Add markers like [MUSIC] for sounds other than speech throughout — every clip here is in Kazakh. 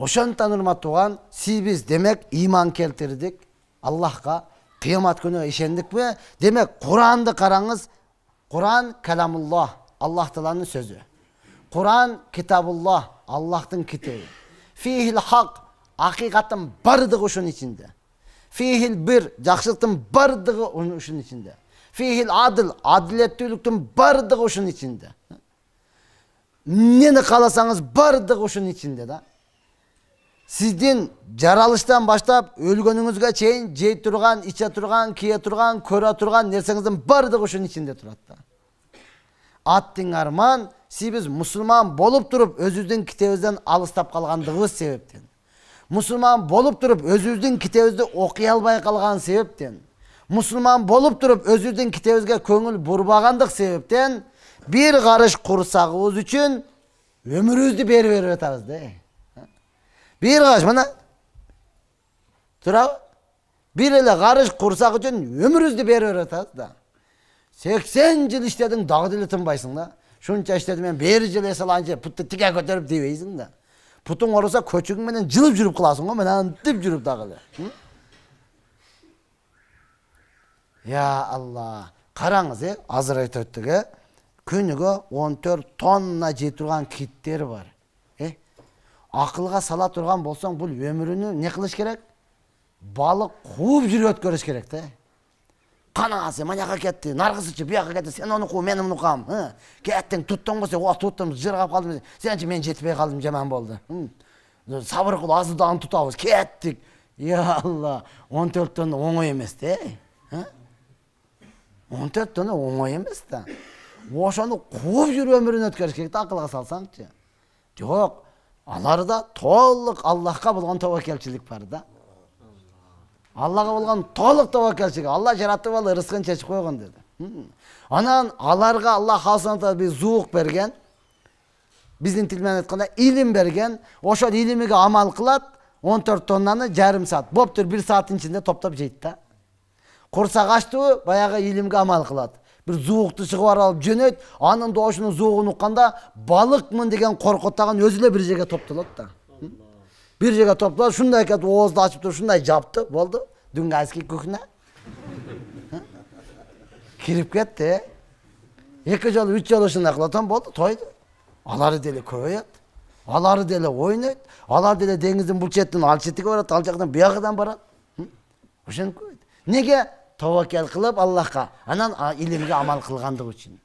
ошондуктан урматтууган сиз демек ыйман келтирдик аллахка кыямат күнү ишендикпи демек куранды караңыз куран каламуллах аллах тааланын сөзү куран китабуллах аллахтын китеби фихил хак акыйкаттын баардыгы ушунун ичинде фихил бир жакшылыктын баардыгы ушунун ичинде фихил адыл адилеттүүлүктүн бардыгы ушунун ичинде эмнени кааласаңыз баардыгы ушунун ичинде да сиздин жаралыштан баштап өлгөнүңүзгө чейин жей турган иче турган кие турган көрө турган нерсеңиздин баардыгы ушунун ичинде турат да аттың арман сиз мусулман болып тұрып өзүбүздүн китебибизден алыстап калгандыгыбыз себептен мусулман болып тұрып өзүбүздүн китебибизди окуй албай калган себептен мусулман болып тұрып өзүбүздүн китебибизге көңүл бурбагандык себептен бир карыш курсагыбыз үчүн өмүрүбүздү берип берип атабыз да бер қаш мына тұрағы бір еле қарыш құрсақ үшін өміріңізді беріп жатасыз да сексен жыл іштедің дағы деле тынбайсың да шунча іштедім мен бер жыл эсел анча путты тіке көтеріп дебейсің да путың орыса көчігің менен жылып жүріп қаласың ғой мынантип жүріп дагы эле я алла қараңыз е э, азыр айтып өттік э күніге он төрт тонна жей турган киттер бар ақылға сала тұрған болсаң бұл өміріні не қылыш керек балық қуып жүріп өткөрүш керек те қанағасы мына жаққа кетті нарғысычы бұл жаққа кетті сен оны қу мен оны қуамын кеттің тұттың ғой сен о тұттым жырғап қалдым сенші мен жетпей қалдым жаман болды сабыр қыл азудан тұтамыз кеттік я алла он төрт тонна оңай емес те он төрт тонна оңой емес та ошоны қуып жүріп өмірін өткөрүш керек да ақылға салсаңчы жоқ аларда толық аллахқа болған тәуекелшілік бар да аллаға болған толық тәуекелшілік алла жаратып алды рызқын шешіп қойған деді анан аларға алла хасанта бир зуук берген биздин тил менен айтканда илим берген ошол илимиге амал кылат он төрт тоннаны жарым саат болуптур бир сааттын ичинде топтоп жейт да курсак ачтыбы баягы илимге амал кылат бір зуықты шығып алып жөнеді анын доошунун зуугун укканда балықмын деген коркут өзі өзү эле жерге топталады да бір жерге топталады ушундай кәдімгі оозду ачып туруп ушундай жапты болду дунганский кухня кіріп кетті екі эки үш үч жолу ушундай болды тойды болду тойду алар деле көбөйөт алар деле ойнойт алар деле деңиздин бұл четинен ал четиге барат ал жақтан буягыдан барат ошентип көбөйт неге тәуекел қылып аллахқа анан илимге амал қылғандығы үшін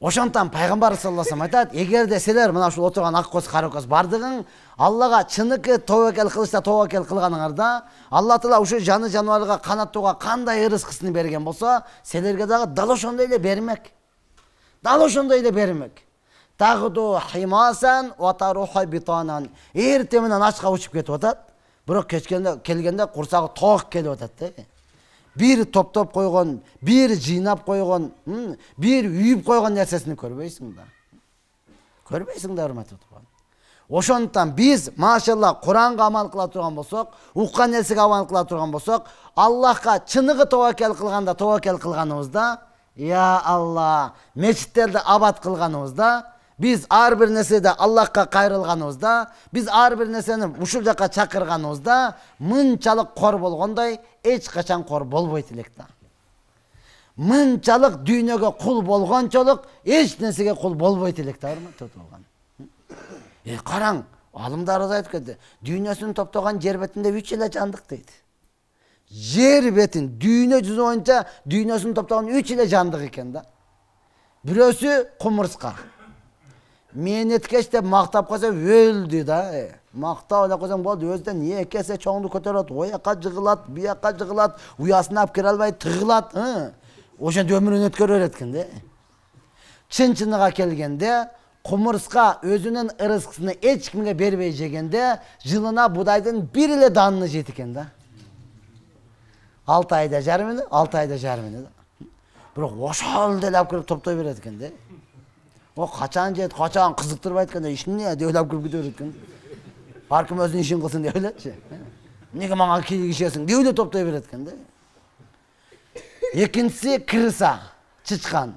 ошондуктан пайгамбар саллаллаху алейхи айтат эгерде силер мына ушул отурган ак көз кара көз баардыгың аллага чыныкы тобокел кылышта тобекел кылганыңарда алла таала ушул жаны жаныбарга канаттууга кандай ырыскысын берген болсо селерге дагы дал ошондой эле бермек дал ошондой эле бермек тагду химасан ватаруха битанан эртең менен ачка учуп кетип атат бирок кечкенде келгенде курсагы тоок келип атат да бир топтоп койгон бир жыйнап койгон бир үйүп койгон нерсесин көрбөйсүң да көрбөйсүң да урматтуу ошондуктан биз машалла куранга амал кыла турган болсок уккан нерсеге амал кыла турган болсок аллахка чыныгы тобокел кылганда тобокел кылганыбызда я алла мечиттерди абад кылганыбызда Біз ар бир нерседе аллахка біз биз ар бир нерсени ушул жака чакырганыбызда қор болғандай болгондой эч қор кор болбойт элек да мынчалык дүйнөгө кул болгончолук эч нерсеге кул болбойт элек да болгон э караң айтып кетти дүйнөсүн топтогон жер бетінде үч эле жандық дейді. жер бетін, дүйнө жүзі боюнча дүйнөсүн топтогон үч эле жандық екен да бирөөсү құмырсқа мээнеткеч деп мактап койсо өлдү да мактап эле койсоң болду өзүдөн эки эсе чоңду көтөрөт ояка жыгылат буяка жыгылат уясына алып кире албай тыгылат ошентип өмүрүн өткөрө берет экен да чын чыныга келгенде құмырсқа өзінің ырыскысын ешкімге бербей жегенде жылына бұдайдың бір эле данны жейт екен да алты айда жарым алты айда жарым бирок ошол деле алып келип топтой береді екен да о качан жетет качан кызыктырып айтканда ишине деп ойлоп кирип кете берет экен ар ким өзүнүн ишин кылсын деп ойлочу эмнеге мага кийлигишесиң деп эле топтой берет экен да экинчиси крыса чычкан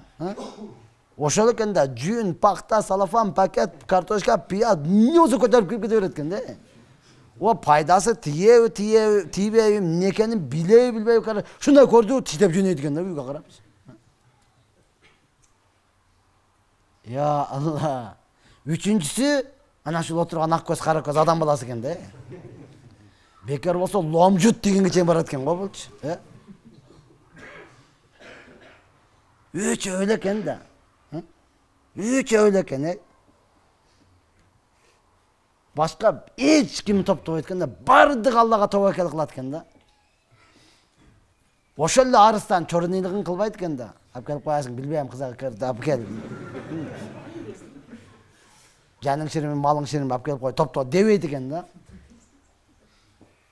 ошол экен да жүн пахта салафан пакет картошка пияз эмне болсо көтөрүп кирип кете берет экен да о пайдасы тиеби тиеби тийбейби эмне экенин билеби билбеби ушундай көрдү тиштеп жөнөйт экен да үйгө карап я алла үчүнчүсү ана ушул отурган ак көз кара көз адам баласы экен да бекер болсо ломжут дегенге чейин барат экен го булчу э үчөө эле экен да үчөө эле экен э башка эч ким топтобойт экен да баардыгы аллага тобокел кылат экен да ошол эле арыстан черныйлыгын кылбайт экен да алып келіп қоясың білмеймін қызға алып кел жаның шірімін малың шірімін алып келіп қой топ топ демейді екен да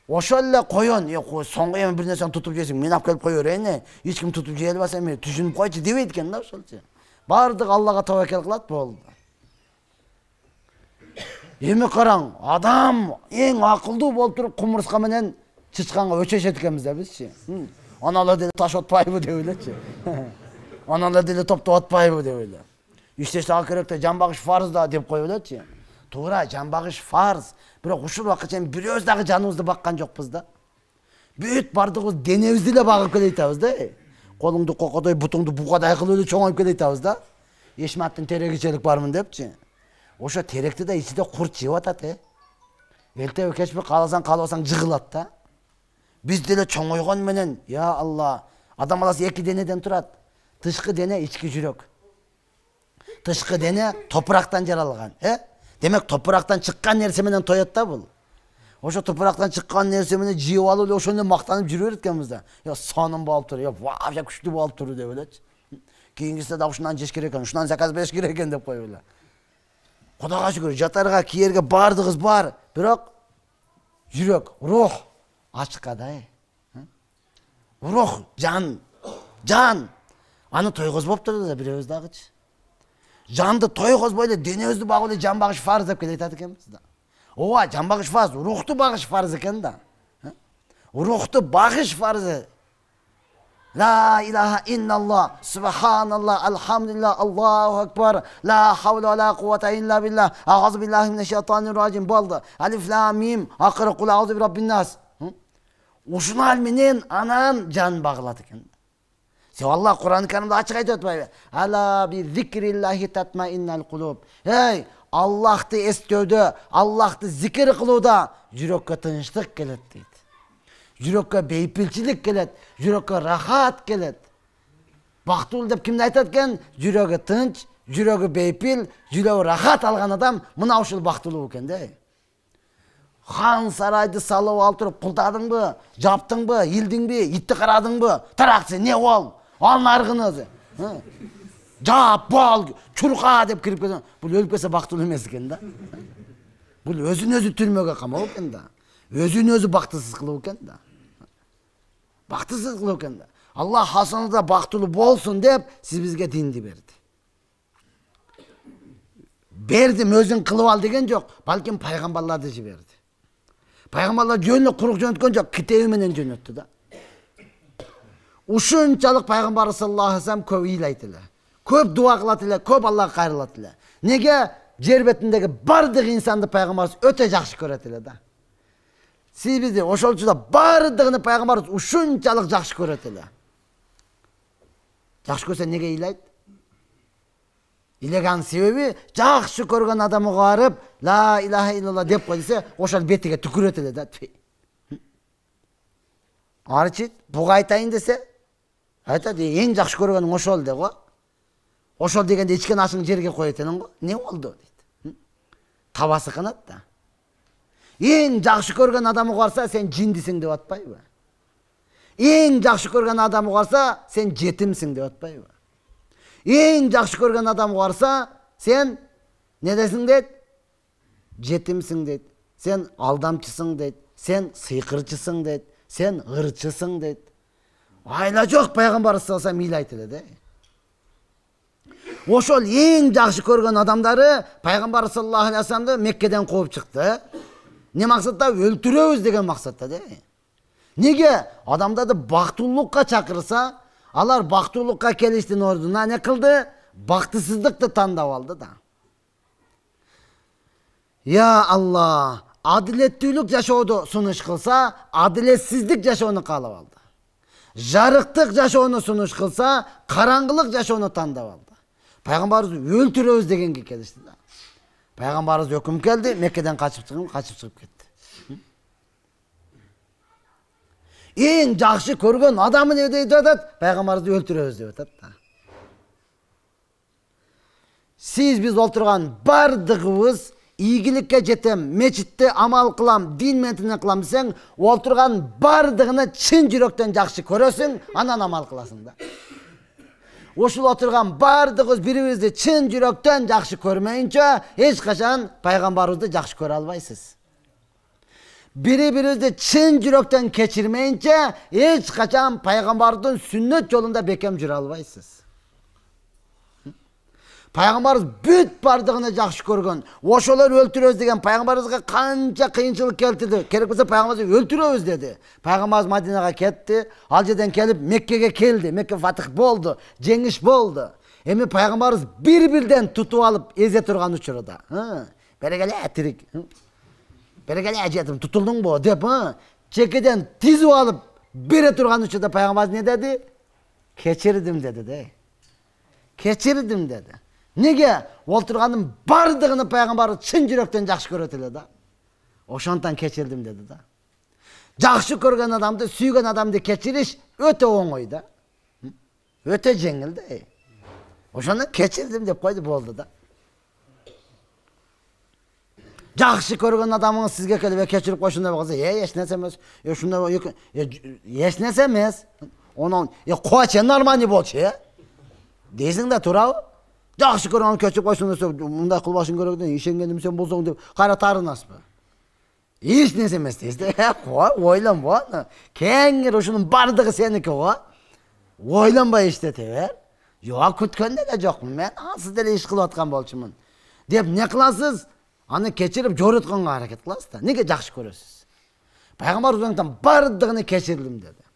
ошол эле коен соңғы эми бир нерсени тутуп жейсиң мен алып келіп қоя берейін эч ким тутуп жей албаса эми түшүнүп койчу дебейт экен да ошолчу баардыгы аллага тобакел кылат болду эми караң адам эң акылдуу болуп туруп кумурска менен чычканга өчөшөт экенбиз да бизчи анан ал таш отпайбы [LAUGHS] деп элечи [LAUGHS] аналарды деле топтоп атпайбы деп эле иштеш ал керек да жан багыш фарз да деп коюп элечи туура жан багыш фарз бирок ушул убакка чейин бирөөбүз дагы жаныбызды баккан жокпуз да бүт баардыгыбыз денебизди эле багып келе атабыз да колуңду кокодой бутуңду бугадай кылып эле чоңоюп келе атабыз да эшматтын тереги желик бармын депчи ошо теректи да ичинде курт жеп атат э эртеби кечпи кааласаң каалабасаң жыгылат да биз деле чоңойгон менен я алла адам баласы эки денеден турат тышқы дене ішкі жүрек тышқы дене топырақтан жаралған э демек топырақтан шыққан нәрсеменен тояды да бұл ошо топырактан чыккан нерсемени жеп алып эле ошондо мактанып жүрө берет экенбиз да я э, саным баалып э, вообще күчтүү болуп туруп деп элечи кийингисине дагы ушундан жеш керек экен ушундан заказ бериш керек экен деп коюп эле кудайга шүгүр жатарга киерге баардыгыбыз бар бирок жүрөк рух ачка да э, рух жан жан аны тойгозбопту да бирөөбүз дагычы жанды тойгозбой эле денебизди багып эле жан бағыш фарз деп келет жатат экенбиз да жан бағыш фарз рухты бағыш фарз екен да Рухты бағыш фарзы ла илаха иллалла субханалла алхамдулилла аллаху акбар ла хаула ла кувата илла биллах аузу биллахи мин шайтани ражим болду алифламим акыры кул аузу бираббинас ушуна менен анан жан багылат экен сен Аллах құран ı ашық айтып ayet ötmeyi. аллахты bi аллахты tatmainnel kulub. Аллахты жүрөккө тынчтык келет дейді. жүрекке бейпилчилик келет, жүрекке рахат келет. Бактылуу деп кімді айтат екен жүрегі тынч, жүрегі бейпил, жүрегі рахат алған адам мынау ушул бактылуу екен да. хан сарайды салып алып туруп елдің жаптыңбы итті қарадың карадыңбы таракчы не ол Анын аргыны жап бол чурка деп кирип кетсе бул өлүп кетсе бактылуу эмес экен да бул өзүн өзү түрмөгө камап экен да өзүн өзү бактысыз кылып экен да бактысыз кылып экен да алла хасаныңызда бактылуу болсун деп сиз бизге динди берди бердим өзүң кылып ал деген жок балким пайгамбарларды жиберди пайгамбарлар жөн эле курук жөнөткөн жок китеби менен жөнөттү да ушунчалык пайгамбар саллаллаху алейхи вассалам көп ыйлайт эле көп дуа кылат эле көп аллага кайрылат эле неге жер бетиндеги баардык инсанды пайгамбарыбыз өтө жакшы көрөт эле да сиз ошол үчүн да баардыгыны пайгамбарыбыз ушунчалык жакшы көрөт эле жакшы көрсө неге ыйлайт ыйлаганын себеби жакшы көргөн адамга барып ла илаха иллалла деп кой десе ошол бетиге түкүрөт эле да тфи буга айтайын десе айтады ең жақсы көргенің ошол де ғой ошол дегенде ичкен асыңды жерге қоятының ғой не болды дейді табасы қанады да ең жақсы көрген адамы барса сен жиндісің деп атпайбы ең жақсы көрген адамы барса сен жетімсің деп атпайбы ең жақсы көрген адамы барса сен не десің дейді жетімсің дейді сен алдамчысың дейді сен сыйкырчысың дейді сен ырчысың дейді айла жоқ пайғамбар саллаллаху алейхи айтылады ошол ең жақсы көрген адамдары пайғамбар саллаллаху алейхи меккеден қуып шықты не мақсатта өлтіреміз деген мақсатта да неге адамдарды бақтылыққа шақырса алар бақтылыққа келиштин орнына не қылды бақытсыздықты тандап алды да я алла әділеттілік жашауды сунуш қылса әділетсіздік жашоону қалып алды жарықтық жашоону сунуш кылса караңгылык жашоону тандап алды пайгамбарыбыз өлтүрөбүз дегенге келишти да пайгамбарыбыз өкүм келди меккеден качып чыгып качып чыгып кетти эң жакшы көргөн адамы эмне деп атат пайгамбарыбызды өлтүрөбүз деп атат да сиз биз отурган баардыгыбыз Игілікке жетем мечитте амал қылам, дин ментине кылам десең ол тұрған чын жүректен жақшы көрөсүң анан амал кыласың да ушул отурган баардыгыбыз бири бирибизди чын жүрөктөн жакшы көрмөйүнчө эч качан пайгамбарыбызды жакшы көрө албайсыз бири бирибизди чын жүрөктөн кечирмейинче эч качан пайгамбардын сүннөт жолунда бекем жүрө албайсыз пайғамбарымыз бүт бардығына жақсы көрген ошолар өлтіреміз деген пайгамбарыбызга қанша қиыншылық келтирди керек болса пайғамбарымыз өлтіреміз деді пайғамбарымыз мадинаға кетті ал жерден келіп меккеге келді мекке фатих болды жеңіш болды эми пайгамбарыбыз бір бирден тутуп алып езе тұрған учурда берекеле тирик берекеле әжетім тутулдуңбу деп чекеден тизіп алып бере тұрған учурда пайғамбарымыз не деді кечирдім деді де кечирдім деді неге ол тұрғанын бардығыны пайғамбар шын жүректен жақсы көреді эле да ошондуктан кечирдим деди да жақсы көрген адамды сүйген адамды кечириш өте оңой да өте жеңіл да ошондон кечирдим деп қойды болды да жақсы көрген адамыңыз сізге келіп е кешіріп қойшы деп қалса е ешнәрсе емес е шундай ешнәрсе емес оны е қойшы нормальный болшы е дейсің да тура жакшы аны көчүрүп койсуң десе мындай кылбашың керек да ишенгеним сен болсоң деп кайра таарынасызбы эч нерсе эмес дейсиз кой ойлонбо аны кеңири ушунун баардыгы сеники го ойлонбой иштете бер жок күткөндө да жокмун мен ансыз деле иш кылып аткан болчумун деп эмне кыласыз аны кечирип жорутконго аракет кыласыз да эмнеге жакшы көрөсүз пайгамбарыбыз баардыгыны кечирдим деди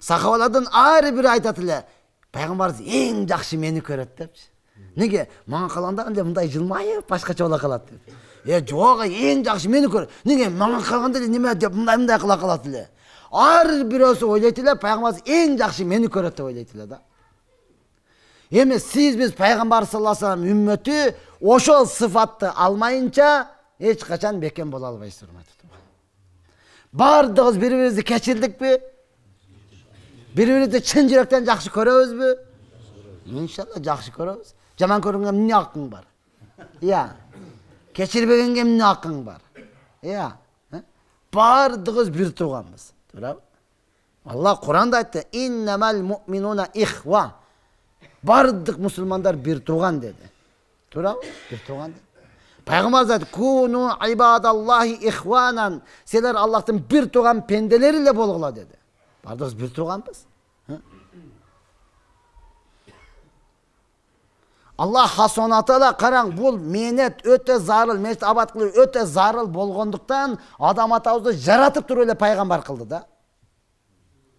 сахабалардын ар бири айтат эле пайгамбарыбыз эң жакшы мени көрөт депчи неге маған қалғанда мындай жылмайып башкача бола калат деп е жоқ ең жақсы мені көр неге маған қалғанда неме деп мындай мындай кыла калат эле ар бирөөсү ойлойт эле пайгамбарыбыз эң жакшы мени көрөт деп ойлайды эле да эми сіз біз пайғамбар саллаллаху алейхи вассалам үммөтү ошол сыфатты алмайынча эч качан бекем боло албайсыз бір баардыгыбыз бири бирибизди кечирдикпи бири бирибизди чын жақсы жакшы бе иншалла жақсы көрөбүз жаман көргенге эмне акың бар иә кечирбегенге эмне акың бар иә баардыгыбыз бир тууганбыз туурабы алла куранда айтты иннамал муминуна ихва бардық мусулмандар бір тууган деди туурабы бір тууган пайғамбарымыз пайгамбарыбыз айтты куну ибадаллахи ихванан силер аллахтын бир тууган пенделери эле болгула деди баардыгыбыз бир тууганбыз алла хасуана таала қараң бұл менет өте зарыл мешіт абат қылы өте зарыл болғандықтан адам атабызды жаратып тұр өле пайғамбар қылды да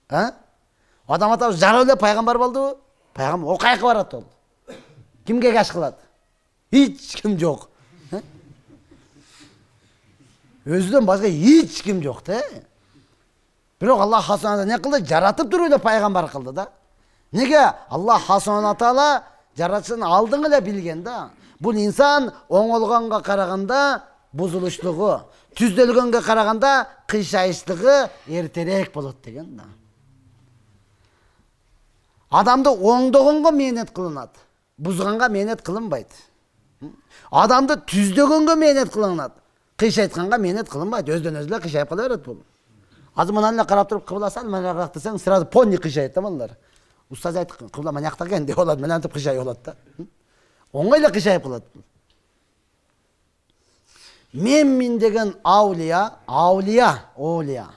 ә? адам атабыз жарыл өле пайғамбар болды ғой пайғамбар ол қаяққа ол кімге кәш қылады кім жоқ ә? басқа басқа кім жоқ та бірақ алла хасуана не қылды жаратып тұр өле пайғамбар қылды да неге алла хасуана таала жаратшын алдын эле билген да бул инсан оңолгонго караганда бузулуштугу түздөлгөнгө караганда кыйшайыштыгы эртерээк болот деген да адамды оңдогонго мээнет кылынат бузганга мээнет кылынбайт адамды түздөгөнгө мээнет кылынат кыйшайтканга мээнет кылынбайт өздөн өзү эле кыйшайып кала берет бул азыр мынаны эле карап туруп кыбыласаң десең сразу понни кыйшайт да балдар ұстаз айтқан құбылама мына жақта деп олар мен айтып қисайып қалады да эле қисайып қалады менмін деген аулия аулия олия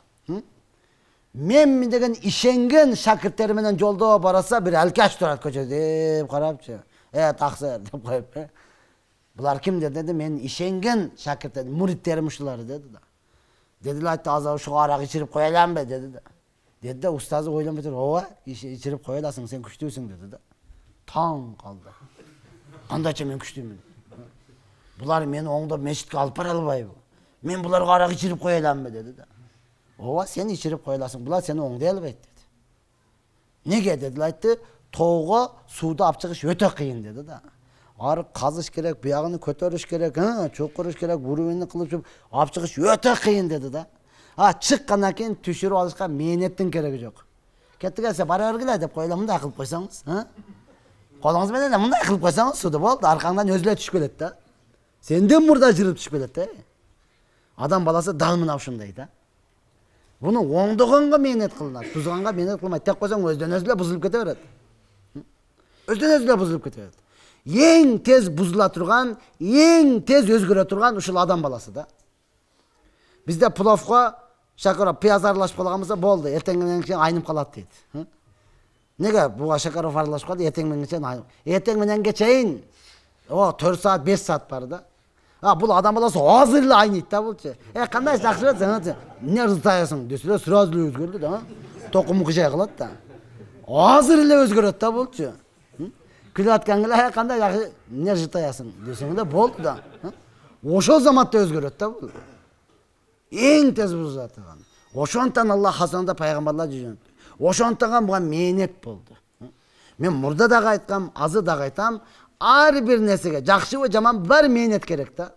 менмін деген ішенген шәкірттеріменен жолда бараса бір алкаш тұрады көшеде деп карапчы е таксыр деп қойып бұлар кімдер деді мен ішенген шәкірттерім муридтерім ушулар деді да эле айтты азыр ушуга арақ ішіріп қоя аламын ба деді да деді да ұстазы ойланбай тұрып ооба иіріп қоя аласың сен күштісің деді да таң қалды қандайша мен күштімін бұлар мені оңдап мешітке алып бара албайбы мен бұларға арақ ішіріп қоя аламынбы деді да ооба сен ішіріп қоя аласың бұлар сені оңдай албайды деді неге деді айтты тауға суды алып шығыш өте қиын деді да ары қазыш керек бұяғыны көтеріш керек чұқырыш керек бурубинді қылып алып шығыш өте қиын деді да а шыққаннан кейін түшіріп алышқа менеттің керегі жоқ кетті келсе бара бергіле деп қойла мындай қылып қойсаңыз колуңуз менен эле мындай қылып қойсаңыз суды болды арқаңнан өзү эле түшүп келеді да сенден мурда жырып түшіп келет да адам баласы дал мына ушундай да бұны оңдығанға мээнет қылынады бұзғанға мээнет қылмайды тек қойсаң өзден өзү эле бұзылып кете береді өзден өзү эле бұзылып кете береді ең тез бұзыла тұрған ең тез өзгере тұрған ушул адам баласы да бізде пловко шакаров пияз аралашып болду болды менен кейін айнып қалады дейді неге буга шакаров аралашып қалды ертең менен чейин ертең менен чейин о төрт саат беш саат бар да а бұл адам баласы азыр эле айныйт да булчу э кандай жакшы эле эмне ырзытаясың десе эле сразу эле өзгөрдү да токуму кыжай калат да азыр эле өзгөрөт да булчу күлүп атканга эле кандай жакшы эмне ыржытаясың десең эле болду да ошол заматта өзгөрөт да бул ең тез бұзып жатырған ошондуктан алла хасанда пайгамбарлар жөнөттү ошондуктан буга мээнет болду мен мурда дагы айткам азыр дагы айтам ар бир нерсеге жакшыбы жаманбы баары мээнет керек да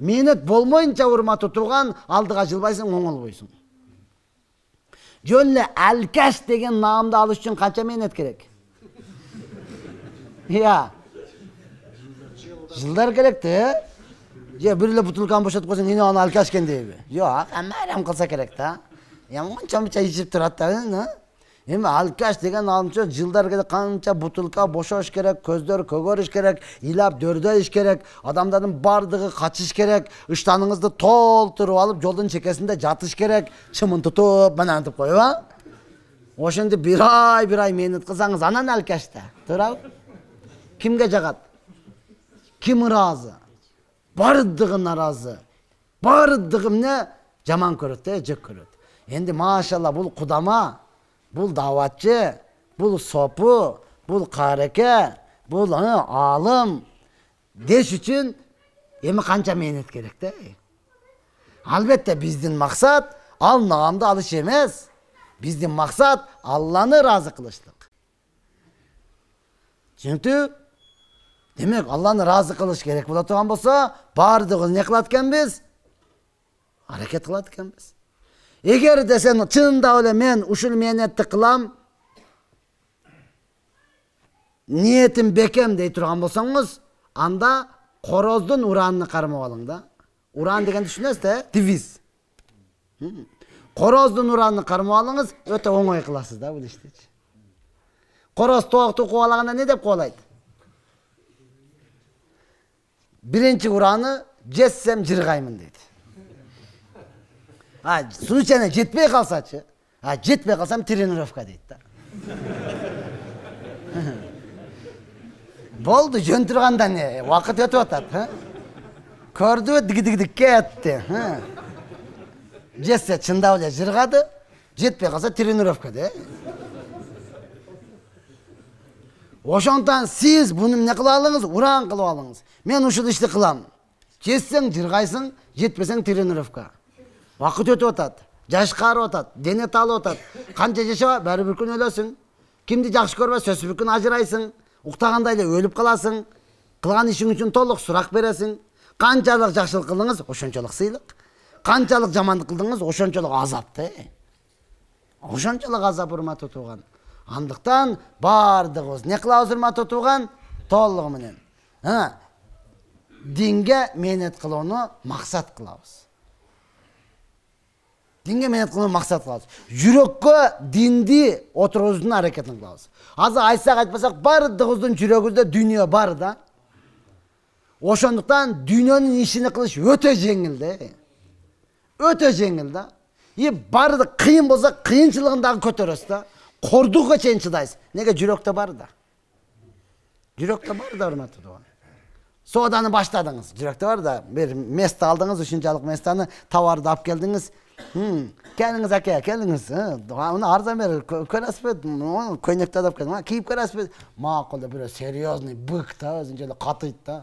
мээнет болмоюнча урматы турган алдыга жылбайсың оңолбойсуң жөн эле алкаш деген наамды алыш үчүн канча мээнет керек ыя [LAUGHS] иә. жылдар керек да Ya bir biriyle butulkan boşaltıp koysan yine onu alkaş kendi evi. Yok ama adam kalsa gerek de. Ya onca bir çay içip dur hatta. Hem alkaş degan almışlar yıllar kadar kança butulka boşaş gerek, közler kogoriş gerek, ilap dörde iş gerek, adamların bardığı kaçış gerek, ıştanınızda turu alıp yolun çekesinde çatış gerek, çımın tutup bana atıp koyup ha. O şimdi bir ay bir ay mehnat kılsanız anan alkaşta. Dur kimga jag'at kim rozi бардығына наразы бардығы жаман көрөт да жек көрөт енді машалла бұл кудама, бұл даватчы, бұл сопу, бұл қареке бұл аалым алым деш үшін емі канча мээнет керек да албетте біздің мақсат ал наамды алыш эмес біздің мақсат алланы разы кылыштык түшүнүктүү демек алланы разы кылыш керек боло турган болсо баардыгыбыз эмне кылат экенбиз аракет кылат экенбиз эгерде сен чындап эле мен ушул мээнетти кылам ниетим бекем дей турган болсоңуз анда короздун уранын кармап алың да уран дегенди түшүнөсүз да э девиз короздун уранын кармап алыңыз өтө оңой кыласыз да бул иштичи короз токту кубалаганда эмне деп кубалайт бірінші құраны жессем жырғаймын дейді а случайно жетпей калсачы, а жетпей қалсам тренировка дейді да болды жөн турганда не уақыт өтіп жатады көрді дігідігідік кетті жетсе чындап эле жырғады жетпей қалса дейді ошондуктан сиз буну эмне кыла алыңыз ураан кылып алыңыз мен ушул ишти кылам жетсең жыргайсың жетпесең тренировка убакыт өтүп атат жаш каарып атат дене талып атат канча жашаба баары бир күн өлөсүң кимди жакшы көрбөс сөзсүз бир күн ажырайсың уктагандай эле өлүп каласың кылган ишиң үчүн толук сурак бересиң канчалык жакшылык кылдыңыз ошончолук сыйлык канчалык жамандык кылдыңыз ошончолук азап да ошончолук азап урматтуу тууган андықтан бардығы не қылауыз ұрматы туған толығыменен динге менет қылуны мақсат қылауыз динге менет қылуыны мақсат қылауыз жүрекке динди отырғызудың әрекетін қылауыз азыр айтсақ айтпасақ бардығыздың жүрегіңізде дүние бар да ошондуктан дүйнөнүн ишин кылыш өтө жеңил да өтө жеңил да и баардык кыйын болсо кыйынчылыгын дагы көтөрөсүз да кордуго чейин чыдайсыз неге жүрөктө бар да жүрөктө бар да урматтуу сооданы баштадыңыз жүрөктө бар да бир место алдыңыз ушунчалык местону товарды алып келдиңиз келиңиз аке келиңиз муну арзан бер көрөсүзбү көйнөктө алып келдим кийип көрөсүзбү макул деп бирөө серьезный бык да өзүнчө эле катыйт да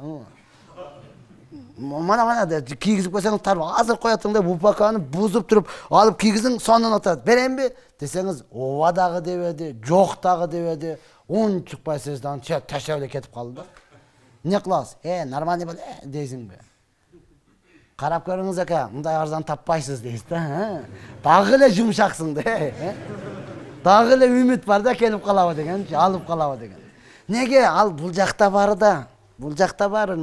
мана мана кигізіп қойсаңыз тар азыр қоятын деп упаканы бұзып тұрып алып кигізің соңынан отырады берем бе десеңіз оба дағы деп еді жоқ дағы деп еді он шықпай сездан тәшәуле кетіп қалды да не қыласыз е нормальный бол дейсің бе қарап көріңіз әке мындай арзан таппайсыз дейсіз да дағы эле жұмшақсың да дағы эле үміт бар да келіп қалабы деген алып қалабы деген неге ал бұл жақта бары да бұл жақта бар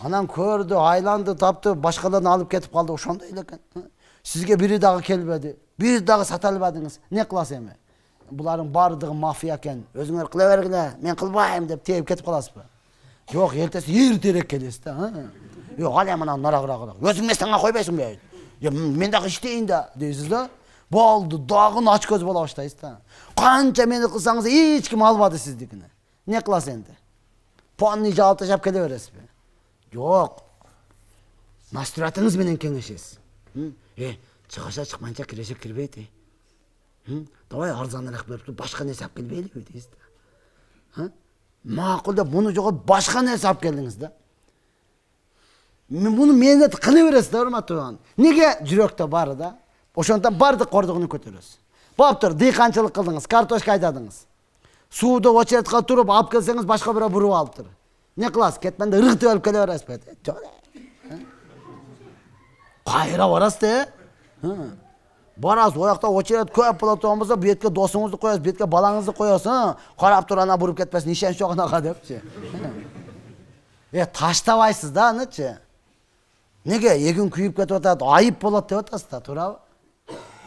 анан көрдү айланды тапты башкалардан алып кетип қалды ошондой эле экен сизге бири дагы келбеди бир дагы сата албадыңыз эмне кыласыз эми булардын баардыгы мафия экен өзүңөр кыла бергиле мен кылбайм деп тээп кетип каласызбы жок эртеси эртерээк келесиз да жок ал эми анан нарагыраак өзүң эмне сага койбойсуңбу мен дагы иштейин да дейсиз да болду дагы ачкөз көз боло баштайсыз да канча мени кылсаңыз эч ким албады сиздикини эмне кыласыз энди понный жаап ташап келе бересизби жоқ менен кеңешесіз е шығаша шықмайынша кіреше кірбейді давай арзанырақ беріп тұрып башқа нәрсе алып келбейлі дейсіз да мақұл деп мұны жоғалтып башқа нәрсе алып келдіңіз да мұны меhnat бересіз да урматтуу неге жүрөктө бары да ошондуктан баардык кордугуну көтөрөсүз болуптур дыйканчылык кылдыңыз картошка айдадыңыз сууду очередьке туруп алып келсеңиз башка бирөө буруп алыптыр не қыласыз кетпенде ырғытып алып келе бересіз бе жоқ қайра барасыз да барасыз ол жақта очередь көп бола тұрған болса бетке досыңызды қоясыз бетке балаңызды қоясыз қарап тұр ана бұрып кетпесін нишан жоқ анаға деп е таштабайсыз да анычы неге егін күйіп кетіп жатады айып болады деп жатасыз да туурабы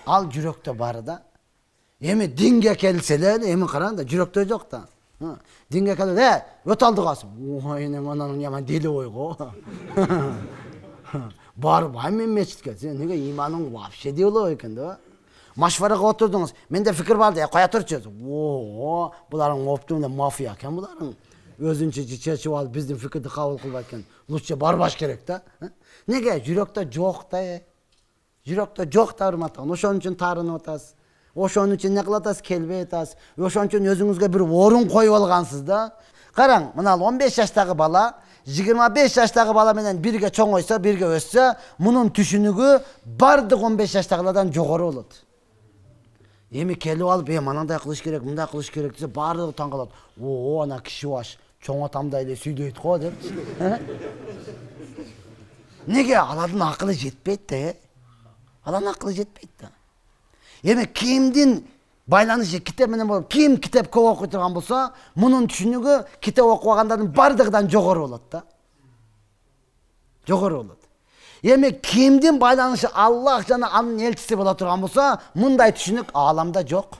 ал жүректе бар да эми динге келсе эле эми караң жүректе жүрөктө жок да деңгекәдеде өте алды қасым ойнем ананың жаман делі ғой ғой барып мен мешітке сен неге иманың вообще дело екен да машвараға отырдыңыз менде пікір бар қоя тұршы о бұларың оптумда мафия екен бұларың өзінше шешіп алып біздің пікірді қабыл қылып жатқан лучше барбаш керек та неге жүректе жоқ та жүректе жоқ та ырматтаған ошон үчүн таарынып атасыз ошон үчүн эмне кылатасыз келбей атасыз ошон үчүн өзүңүзгө бир орун коюп алгансыз да караң мына он беш жаштагы бала жыйырма беш жаштагы бала менен бирге чоңойсо бирге өссө мунун түшүнүгү баардык он беш жаштагылардан жогору болот эми келип алып э манандай кылыш керек мындай кылыш керек десе баардыгы таң калат о ана киши баш чоң атамдай эле сүйдөйт го деп [LAUGHS] неге алардын акылы жетпейт да э алардын акылы жетпейт да эми кимдин байланышы китеп менен болот ким китеп көп окуй турган болсо мунун түшүнүгү китеп окубагандардын баардыгынан жогору болот да жогору болот эми кимдин байланышы аллах жана анын элчиси боло турган болсо мындай түшүнүк ааламда жок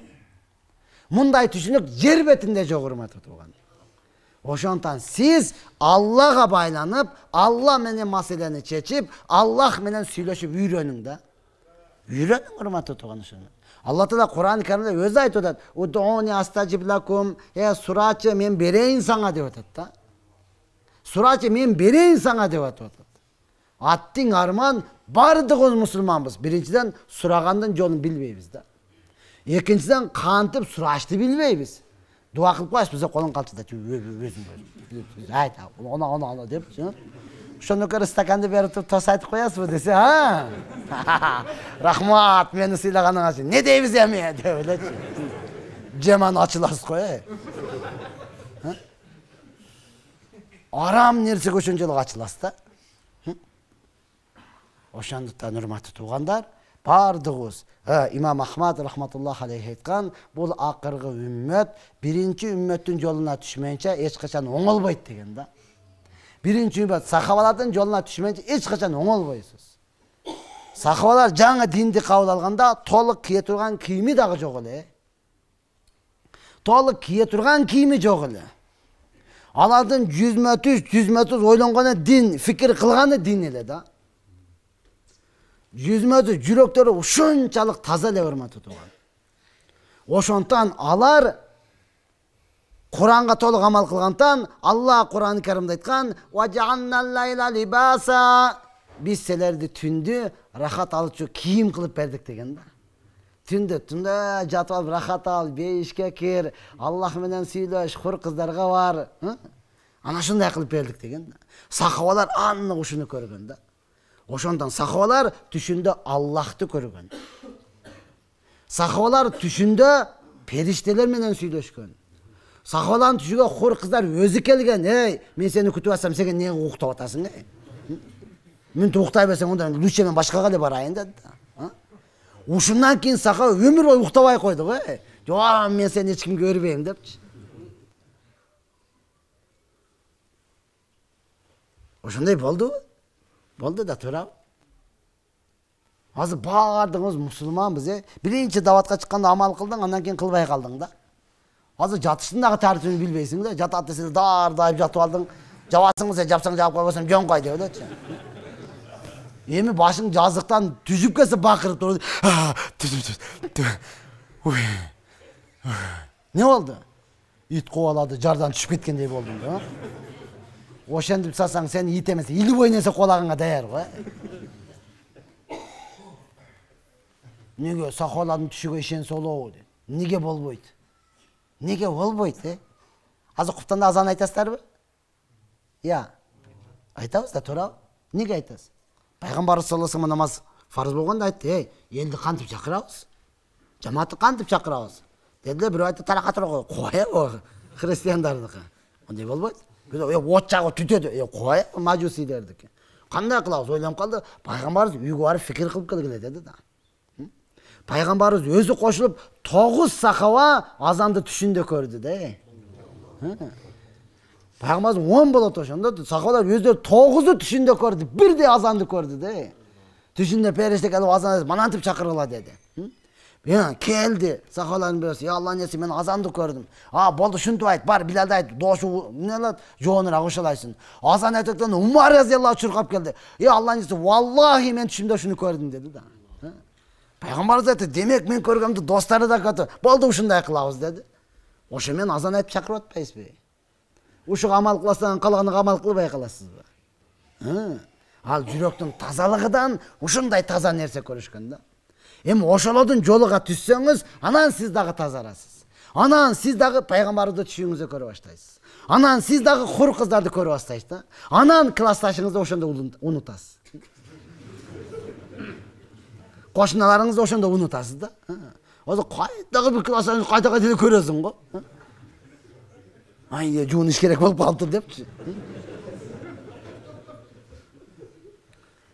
мындай түшүнүк жер бетинде жок урматтуу тууган ошондуктан сиз аллага байланып алла менен маселени чечип аллах менен сүйлөшүп үйрөнүң да урматы құрметті туған алла таала куран каримде өзү айтып лакум е сурачы мен берейин саңа деп атат да сурачы мен берейин саңа деп айтып атат аттиң арман баардыгыбыз мусулманбыз биринчиден сурагандын жолун билбейбиз да екіншіден кантип сұрашты білмейбіз дуа қылып қоясыз бізде колуң қалшылдайды өзүң айт деп o'shanda uka беріп berib turib айтып коесузбу Рахмат desa ha [LAUGHS] rahmat meni siylaganing uchun ne deymiz emi deb Арам жаман ашыласыз ғой арам нерсеге ошончолук ачыласыз да ошондуктан урматтуу туугандар баардыгыбыз имам ахмад рахматуллах алейхи айткан бул акыркы үммөт биринчи үммөттүн жолуна түшмөйүнчө эч качан оңолбойт деген да биринчи үмөт сахабалардын жолуна түшмөйүнчө эч качан оңолбойсуз сахабалар жаңы динди кабыл алганда толук кие турган кийими дагы жок эле толук кие турган кийими жок эле алардын жүзмө түз жүзмө түз ойлонгону дин фикир кылганы дин эле да жүзмө түз жүрөктөрү ушунчалык таза эле урматтуу тутулган ошондуктан алар құранға толық амал қылғандықтан алла құран кәрімде айтқан либаса біз сілерді түнде рахат алушы киім қылып бердік деген да түнде түнде жатып алып рахат ал бейішке кир менен сүйлөш хур қыздарға бар ана ушундай қылып бердік деген да сахабалар анық ушуну көрген да ошондон сахабалар түшүндө аллахты көрген сахабалар түшүндө периштелер менен сүйлөшкөн сақалан түшіге хур қыздар өзі келген эй мен сені күтіп атсам сеге неге уктап атасың эй мен уктай берсең онда лучше мен башкага эле барайын деди да ушундан кийин сака өмүр бою уктабай койду го эй жок мен сени эч кимге бербейм депчи ошондой болдубу болду да туурабы азыр баардыгыбыз мусулманбыз э биринчи даватка чыкканда амал кылдың андан кийин кылбай калдың да азыр жатыштын дагы тартибин билбейсиң да жатат десең дардайып жатып алдың жабасың десе жапсаң жаап койбосоң жөн кой деп атчы эми башың жазыктан түзүп кетсе бакырып туруп Не болду ит кубалады жардан түшүп кеткендей болдуң да ошентип сасаң сен ит эмес ил бой нерсе кубалаганга даяр го Неге сахабалардын түшүгө ишенсе болобу дейт эмнеге болбойт неге болбойт э азыр куптанда азан айтасыздарбы иә айтабыз да туурабы неге айтасыз пайгамбарыбыз саллаллаху алейхи намаз фарз болғанда айтты эй элди кантип чакырабыз жамаатты кантип чакырабыз дедилер бирөө айтты таракат қоя кубайбы христиандардыкы ондай болбойт от жагып түтөдү қоя мажусийлердики қандай кылабыз ойлонуп калды пайгамбарыбыз үйгө барып фикир кылып келген деди да пайғамбарымыз өзі қосылып тоғыз сахаба азанды түшінде көрді де пайғамбарымыз он болады ошондо сахабалар өздері тоғызы түшінде көрді бірдей азанды көрді де түшінде періште келіп азан мынантип чакыргыла деді келді сахабалардың біреусі я алла несі мен азанды көрдім а болды ушинтип айт бар билалды айт не алат жооныраак ошолайсың азан айтып атқан умар разиаллаху чуркап келді е алланың несі валлахи мен түшімде ушуну көрдім деді да пайғамбарымыз айтты демек мен көргенімді достары да көтір болды ушундай кылабыз деді Ошомен азан айтып чакырып атпайсызбы ушуга амал қыласаң қалғаны амал кылбай каласызбы ал жүрөктүн тазалығыдан ушундай таза нерсе көрүшкөн да эми ошолордун жолуга түшсөңүз анан сиз дагы тазарасыз анан сиз дагы пайгамбарыбызды түшүңүздө көрө баштайсыз анан сиз дагы хур кыздарды көрө баштайсыз да анан классташыңызды ошондо унутасыз қошыналарыңызды ошондо унутасыз да э, азыр кайта бир кылсаңыз кайта кайта эле көрөсүң го э? ай жуунуш керек болуп калыптыр депчи э?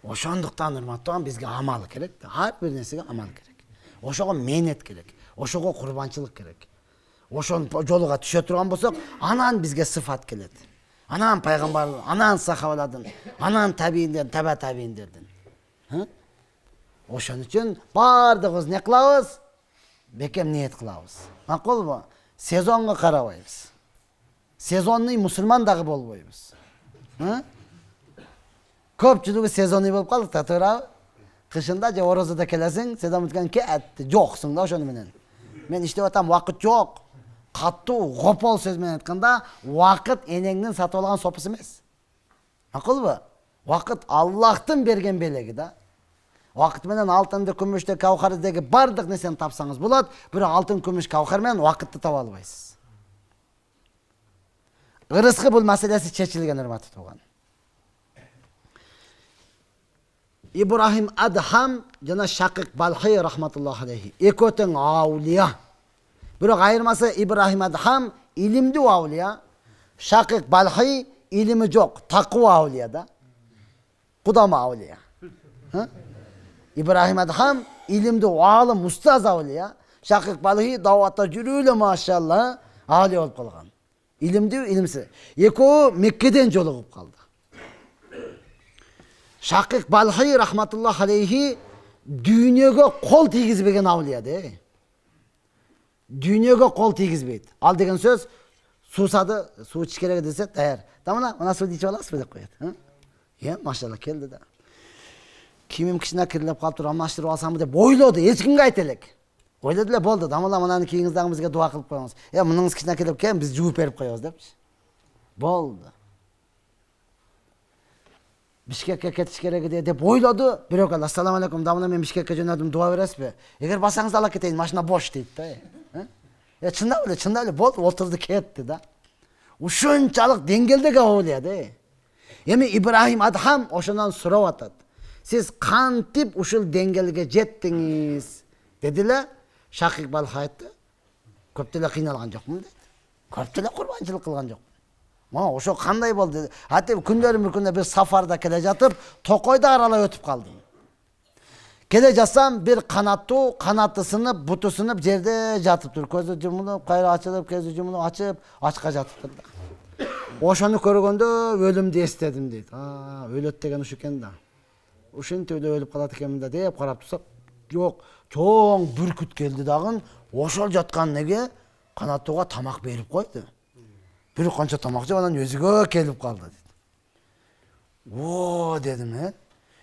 ошондуктан урматтуу уган бизге амал керек да ар бир нерсеге амал керек ошого мээнет керек ошого курбанчылык керек ошонун жолуга түшө турган болсок анан бизге сыфат келет анан пайгамбар анан сахабалардын анан табииндерден таба табииндердин ошон үчүн баардыгыбыз эмне кылабыз бекем ниет кылабыз макулбу сезонго карабайбыз сезонный мусулман дагы болбойбуз көпчүлүгү сезонный болуп калдык да туурабы кышында же орозодо келесиң сезон бүткөнкө атты жоксуң да ошону менен мен иштеп атам убакыт жок катуу копол сөз менен айтканда убакыт энеңдин сатып алган сопусу эмес макулбу убакыт аллахтын берген белеги да уақыт менен алтынды күмүштү каухардеги баардык нерсени тапсаңыз болот бирок алтын күмүш каухар менен убакытты таба албайсыз ырыскы бул маселеси чечилген урматтуу тууган ибрахим адхам жана шақық балхи рахматуллахи алейхи экөө тең аулия бирок айырмасы ибрахим адхам илимдүү аулия шақық балхи илими жок такуа аулия да кудам аулия ибрахим адхам илимди уалым устаз аулия шакык балхи даватта жүрүп эле машалла али болуп калган илимди илимсиз экөө меккеден жолугуп калды шакык балхи рахматуллах алейхи дүйнөгө кол тийгизбеген аулия де дүйнөгө кол тийгизбейт ал деген сөз суусады суу ичиш керек десе даяр да мына мына сууну ичип аласызбы деп коет иә машалла келди да кимим кичине кирлеп калыптыр алмаштырып алсамбы деп ойлоду эркин айта элек ойлоду эле болду дамалам ананы кийиңиздагы бизге дуа кылып коюңуз э мунуңуз кичине кирлеп келген биз жууп берип коебуз депчи болду бишкекке кетиш керек эди деп ойлоду бирок ал ассалам алейкум дамына мен бишкекке жөнөдүм дуа бересизби эгер бассаңыз ала кетейин машина бош дейт да э чындап эле чындап эле болду отурду кетти да ушунчалык деңгээлде кабыл э эми ибрахим адхам ошондон сурап атат сіз қантип ушул деңгээлге жеттіңіз деділе эле шақиқ балха айтты көп деле қиналған жоқпын дейді көп деле құрбаншылық қылған жоқпын мына ошо қандай болды деді әйтеу күндері бір бір сафарда келе жатып токойду аралап өтіп қалдым келе жатсам бір қанаттуу қанаты сынып бұты сынып жерде жатып тұр көзі жұмылып қайра ашылып көзі жұмылып ашып ашқа жатып тұр ошону көргөндө өлімді естедім дейді өлөт деген ушу экен да ушинтип өлүп калат экенмин да деп карап турсак жок чоң бүркүт келди дагы ошол жаткан неге канаттууга тамак берип койду бир канча тамак жеп анан өзүгө келип калды дейт о дедим э ә?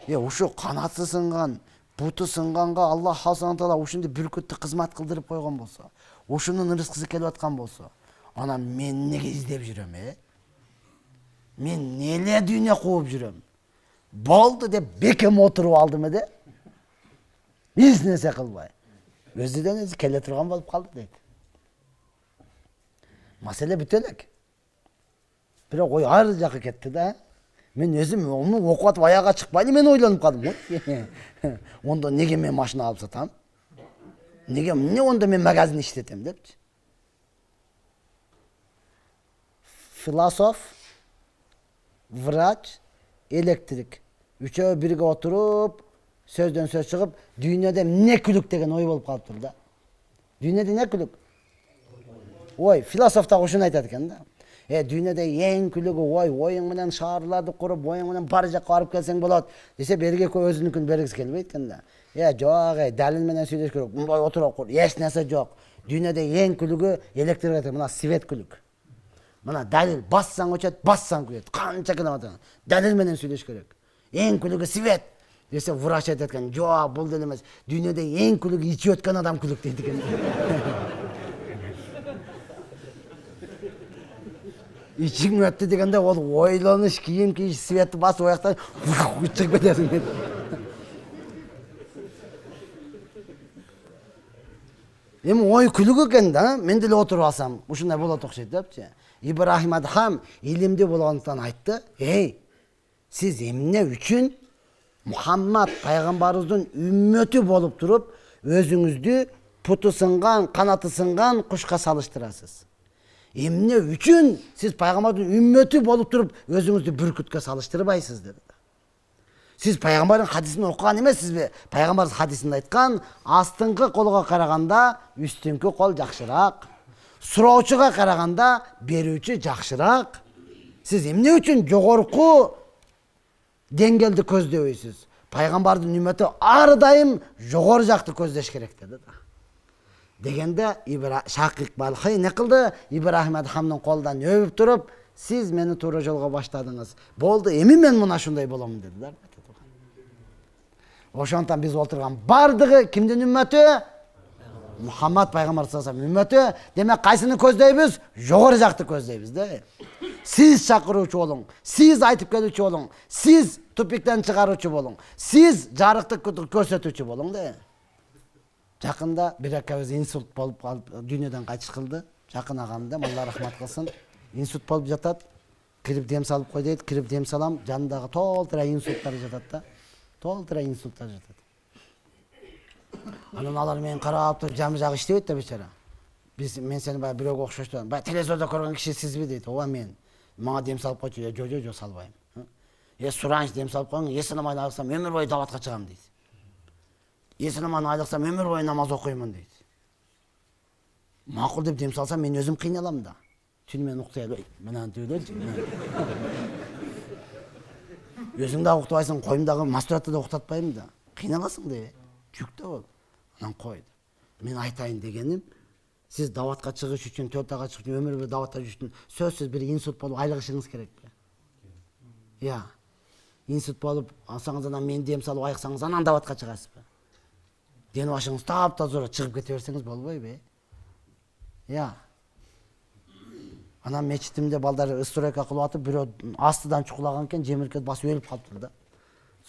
э ушу канаты сынган буту сынганга алла субхана таала ушинтип бүркүттү кызмат кылдырып койгон болсо ушунун ырыскысы келип аткан болсо анан мен эмнеге издеп жүрөм э ә? мен неле дүйнө кууп жүрөм Boldu deb bekam o'tirib oldimida hech narsa qilmay o'zidan o'zi kelaturgan bo'lib qoldi deydi masala butelak biroq o'y har yoqqa ketdida men o'zim uni o'qiyotib oyoqqa chiqmaydi men o'ylanib qoldim unda [LAUGHS] nega men mashina olib sotaman nega ne onda men magazin ishlataman debdi filosof vrach электрик үчөө бирге отуруп сөздөн сөз чыгып дүйнөдө эмне күлүк деген ой болуп калыптыр да дүйнөдө эмне күлүк ой философ дагы ушуну айтат экен да э дүйнөдө эң күлүгү ой оюң менен шаарларды куруп оюң менен бар жака барып келсең болот десе берги экөө өзүнүкүн бергиси келбейт экен да э жок эй далил менен сүйлөшүш керек мындай отуруп эч нерсе жок дүйнөдө эң күлүгү электр мына свет күлүк мына дәлел бассаң өтеді бассаң күледі қанша километр дәлелменен сөйлеш керек ең күлігі свет десе врач айтады екен жоқ бұл дін емес дүниеде ең күлігі идиоткен адам күлік дейді екен ішің өтті дегенде ол ойланыш киім киіш светті бас ол жақтан шығып кетесің ой күлік екен да мен деле отуруп алсам ушундай болот окшойт депчи ибрахим адхам илімде болғаныстан айтты эй сіз емне үшін мухаммад пайгамбарыбыздын үмметі болып тұрып өзіңізді пұты сынған қанаты құшқа салыштырасыз емне үшін сіз пайгамбардын үмметі болып тұрып өзіңізді бүркітке салыштырбайсыз деді сіз пайгамбардын хадисін оқыған емессіз бе хадисинде хадисінде айтқан астыңғы қолға қарағанда үстіңгі қол сұраушыға қарағанда беруші жақшырақ сіз эмне үчүн жогорку деңгээлди көздөбөйсүз пайгамбардын үммөтү ар дайым жогору жақты көздөш керек деди да дегенде шакик балхый эмне кылды ибрахим адхамдын колунан өбүп туруп сиз мени туура жолго баштадыңыз болду эми мен мына шындай болом деди да ошондуктан биз отурган баардыгы кимдин мұхаммад пайғамбар саллаллаху үмметі демек қайсыны көздейбіз жоғары жақты көздейбіз де сіз шақырушы болың сіз айтып келуші болың сіз тупиктен шығарушы болың сіз жарықты көрсетуші болың де жақында бір әкеміз инсульт болып қалып дүниеден қайтыс қылды жақын ағам алла рахмат қылсын инсульт болып жатады кіріп дем салып қой дейді кіріп дем салам жанындағы толтыра инсульттар жатады да толтыра инсульттар жатады анан алар мени карап туруп жамы жагы иштебейт да бечара биз мен сени баягы бирөөгө окшошту баягы телевизордо көргөн киши сизби дейт ооба мен мага дем салып койчу Жо жо жок салбайм э суранчы дем салып коюң эс санамай айлыксам өмүр бою дабатка чыгам дейт эс аман айлыксам өмүр бою намаз окуймун дейт макул деп дем салсам мен өзүм кыйналам да түнү менен уктай албай мынаны түгүлөчү өзүң дагы уктабайсың коюмдагы мастуратты мастуратта да уктатпайм да кыйналасың да жүк те ол анан қойды мен айтайын дегенім сіз даватқа шығыш үшін төрт аға шығыш үшін өмір бойы даватта жүру үшін сөзсіз бір инсульт болып айлық ішіңіз керек пе иә институт инсульт болып алсаңыз ана мен дем салып айықсаңыз анан даватқа шығасыз ба ден ашыңыз тап таза шығып кете берсеңіз болбойбу э иә анан мечитимде балдар стройка кылып атып бирөө астыдан чукулаган экен жемиркеп басып өлүп калыптыр да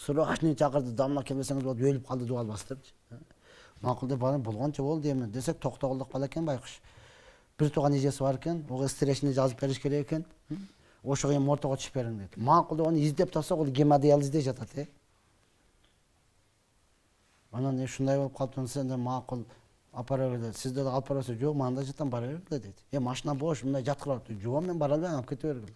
сұрағашын шақырды дамына келмесеңіз болды өліп қалды дуалбас деп макул деп барам болгончо болду деймін десек токтогулдук бала екен байкуш бір туған эжеси бар екен оған стречный жазып бериш керек екен ошого эми ортого түшүп бериң деди макул деп аны издеп тапсак ул гемодиализ деп жатат э анан ушундай болуп калып анан макул алып бара бер деди сиздер алып бара берсе жок мында жатам бара бергиле деди э машина бош мындай жаткылап атат жок мен бара албайм алып кете бергиле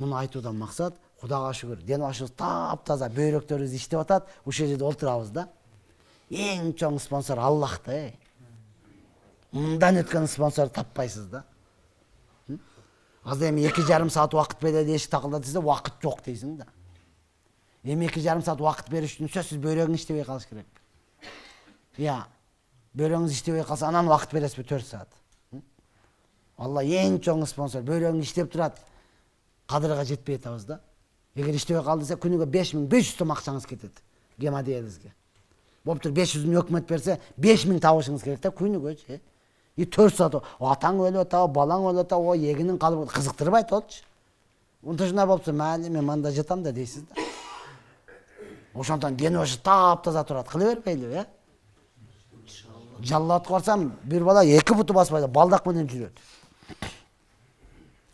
муну айтуудан максат құдайға шүкір ден башыбыз тап таза бүйректеріміз иштеп атат ушул жерде отурабыз да эң чоң спонсор аллах та мындан өткөн спонсор таппайсыз да азыр эми эки жарым саат убакыт берет эшик такылдатып десе убакыт жок дейсиң да эми эки жарым саат убакыт бериш үчүн сөзсүз бөйрөгүң иштебей калыш керек иә бөйрөгүңүз иштебей калса анан убакыт бересизби төрт саат алла эң чоң спонсор бөйрөгүң иштеп турат кадырга жетпей атабыз да егер иштебей калды десе күнүгө беш миң беш жүз сом акчаңыз кетет гемодиализге болуптур беш жүздүн өкмөт берсе беш миң табышыңыз керек да күнүгөчү и төрт саат атаң өлүп атабы балаң өлүп атабы ой эгинин калып кызыктырбай атпайчы ушундай болуптур мали мен мында жатам да дейсиз да ошондон дене ошо таптаза турат кыла бербейлиби э жалаатка барсам бир бала эки буту баспайды балдак менен жүрөт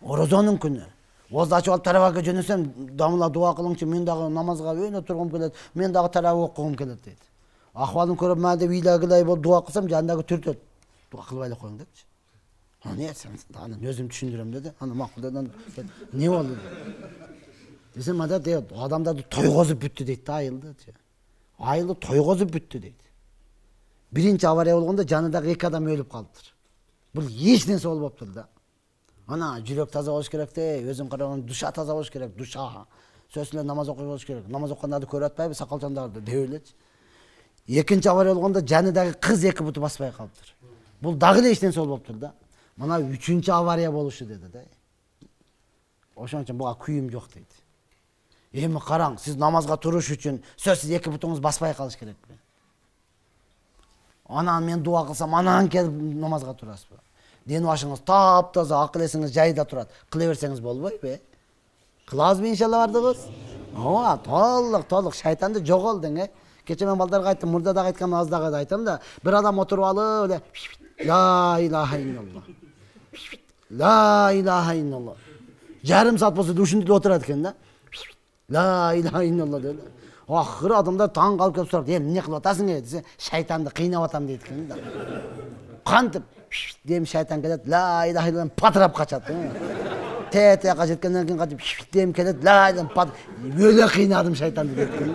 орозонун күнү озды ачып алып таравага жөнөсөм дамыла дуа кылыңчы мен дагы намазга өйнөп тургум келет мен дагы тарава окугум келет дейт акыбалын көрүп мына деп ыйлагыдай болуп дуа кылсам жанындагы түртөт дуа кылбай эле коеюң депчи нет анан өзүм түшүндүрөм деди анан макул деди анан эмне болду десем ада адамдарды тойгозуп бүттү дейт да айылдычы айылды тойгозуп бүттү дейт биринчи авария болгондо жанындагы эки адам өлүп калыптыр бул эч нерсе болбоптур да ана жүрек таза болуш керек те өзүң караган душа таза болуш керек душа сөзсүз эле намаз окуй болуш керек намаз окугандарды көрүп атпайбы сакалжандарды деп элечи экинчи авария болгондо жаны дагы кыз эки буту баспай калыптыр бул дагы эле нерсе болбоптур да мына үчүнчү авария болушу деди да ошон үчүн буга күйүм жок дейт эми караң сиз намазга туруш үчүн сөзсүз эки бутуңуз баспай калыш керекпи анан мен дуа кылсам анан келип намазга турасызбы ден башыңыз тап таза ақыл есіңіз жайда тұрады қыла берсеңіз болбойбы э кылабызбы иншалла бардыгыбыз ооба толық толық шайтанды жоголдуң э кече мен балдарга айттым мурда дагы айткам азыр да айтам да бир адам отуруп алып эле ла илаха илалла ла илаха илалла жарым саат болсо ушинтип эле отурат экен да ла илаха илалла деп акыры адамдар таң калып келип сурап э эмне кылып атасың э десе шайтанды кыйнап атам дейт экен да кантип дем шайтан келет, ла иляха илла патырап қашады тетияға жеткеннен кейін қайтып дем келеді ла өле қинадым шайтанды дейді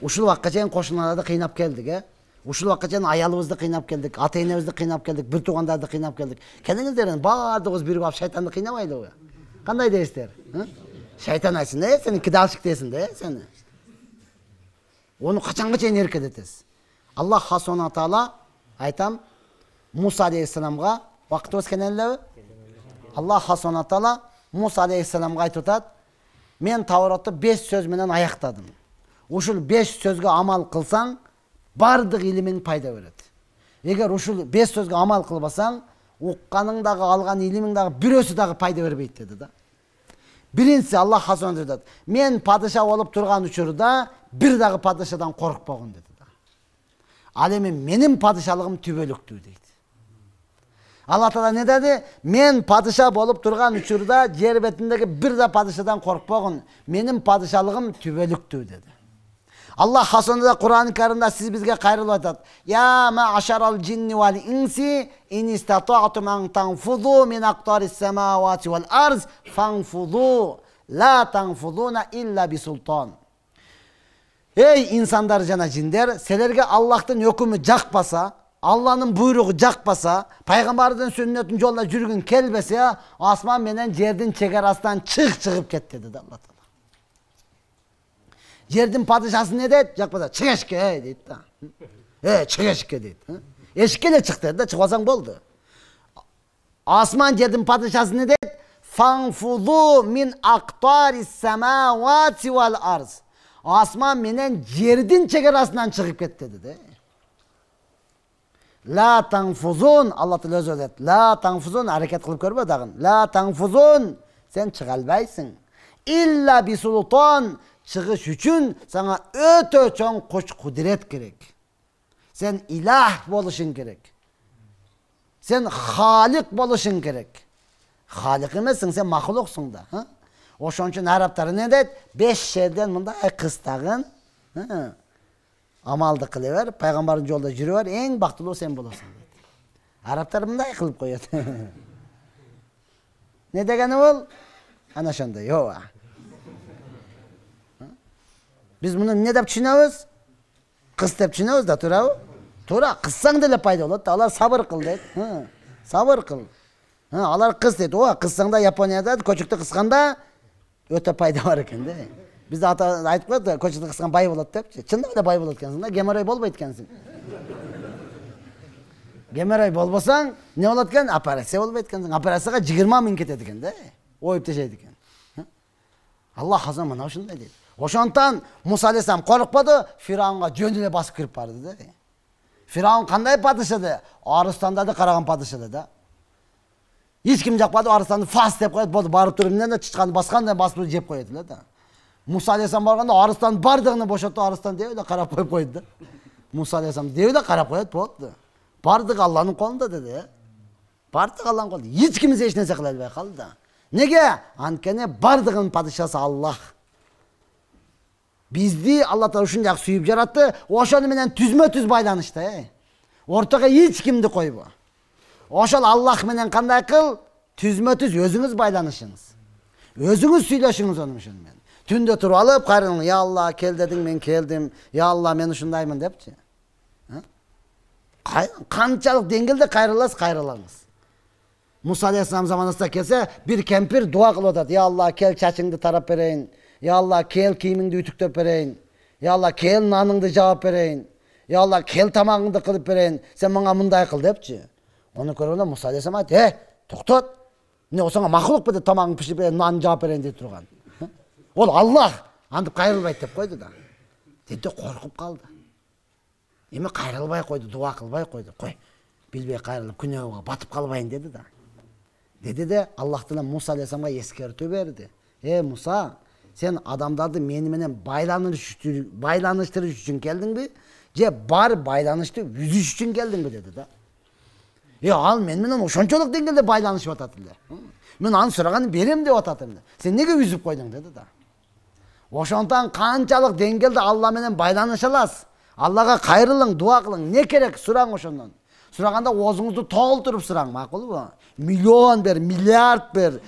ушул убакытка чейин кошуналарды кыйнап келдик э ушул убакытка чейин аялыбызды кыйнап келдик ата энебизди кыйнап келдик бир туугандарды кыйнап келдик келиңиздер эми баардыгыбыз бирип алып шайтанды кыйнабайлыбы кандай дейсиздер э? шайтан айтсын э сени кидалщик десин да э сени оны качанга чейин эркелетесиз аллах субхана таала айтам Муса алейхисаламға уақыт өз кенелеу алла субхана тағала мұса алейхисаламға айтып жатады мен тауратты бес сөзменен аяқтадым ушул 5 сөзге амал қылсаң бардық илимиң пайда береді егер ушул бес сөзге амал қылбасаң укканың дагы алған илимиң дагы бирөөсү дағы пайда бербейт деді да биринчиси алла хасана мен падыша болып тұрған учурда бір дағы падышадан коркпогун деди да ал эми менин падышалыгым түбөлүктүү дейт алла тағала не деді мен падыша болып тұрған учурда жер бетіндегі бір да падышадан қорықпағын менің падышалығым түбөлүктүү деді алла хасонда құран кәрімде сіз бізге қайрыл айтады я ма ашарал джинни вал инси ин ан танфузу мин вал арз фанфузу ла танфузуна илля бисултан ей инсандар жана жиндер селерге аллахтын өкімі жақпаса, алланын буйругу жакпаса пайгамбардын сүннөтүнүн жолуна жүргүң келбесе асман менен жердин чек арасынан чык чыгып кет деди алла таала жердин падышасы эмне дейт жакпаса чык эшикке дейт да э чык эшикке дейт эшикке эле чык деди да чыгып алсаң болду асман жердин падышасы эмне дейт фанфузу мин актари самавати вал арз асман менен жердин чек арасынан чыгып кет деди да ла таңфузун алла тағала өзі айтады ла таңфузун әрекет қылып көрме дағын ла таңфузун сен шыға албайсың илла бисултан шығыш үшін саңа өте чоң күш құдірет керек сен илах болышың керек сен халиқ болышың керек халик емессің сен мақұлықсың да ошон үчүн арабтар эмне дейт беш жерден мындай қыстағын амалды қыле бер пайғамбардың жолында жүре бер ең бақыттылы сен боласың дейді арабтар мындай қылып қояды не дегені ол ана ошондой ооба біз муну не деп түсінеміз қыз деп түсінеміз да туурабы тура қызсаң деле пайда болады да алар сабыр кыл дейт сабыр кыл алар қыз дейді ооба қызсаң да японияда көчөктө қысқанда өте пайда бар екен да бізді ата айтып қояды көшеде қысқан бай болады деп шынында да бай болады екенсің да геморрой болмайды екенсің геморрой болбасаң не болады екен операция болбойт екенсің операцияға жыйырма мың кетеді екен да ойып ташайт екен алла азам мына ушундай дейді ошондуктан муса алейхисалам коркподу фираунга жөн эле басып кирип барды да фираун кандай падыша да қараған караган падыша да эч ким жакпады арыстанды фас деп коет болду барып туруп эмне да чычканды баскандай басып жеп коет эле да мұса алейхисалам барғанда арыстан бардығына бошатты арыстан деп де қарап қойып қойды да мұса алейхисалам деу де қарап қояды болды бардығы алланың қолында деді иә бардығы алланың қолында ешкіміз ешнәрсе қыла алмай қалды да неге анткени бардығының падишасы аллах бізді алла тағала ушундай сүйіп жаратты ошону менен түзмө түз байланышта ей ортого эч кимди койбо ошол аллах менен қандай қыл түзмө түз өзіңіз байланышыңыз өзүңүз сүйлөшүңүз онун менен түнде тұрып алып қарын я алла кел дедің мен келдім я алла мен ұшындаймын депчи қаншалық деңгейде қайрылас қайрыламыз мұса алейхисалам заманасында келсе бір кемпір дуа қылып отырады я алла кел шашыңды тарап берейін я алла кел киіміңді үтіктеп берейін я алла кел наныңды жауап берейін я алла кел тамағыңды қылып берейін сен маған мындай қыл депчи оны көргенде мұса алейхисалам айтты е тоқтат міне осаңа мақұлық па деп тамағың пішіп нанын жауап берейін деп тұрған ол аллах андып қайрылбайды деп қойды да деді де қорқып қалды еме қайрылбай қойды дуа қылбай қойды қой билбей қайрылып күнәға батып қалмайын деді да деді де аллах тағала мұса алейхисаламға ескерту берді е мұса сен адамдарды меніменен менен байланыштырыш үшін келдің бе же бар байланышты үзіш үшін келдің бе деді да е ал меніменен ошончолук деңгээлде байланышып атат мен аны сұрағанын берем деп атат сен неге үзіп қойдың деді да ошондон канчалык деңгээлде алла менен байланыша аласыз аллага кайрылың дуа кылың эмне керек сураң ошондон сураганда оозуңузду толтуруп сураң макулбу миллион бер миллиард бер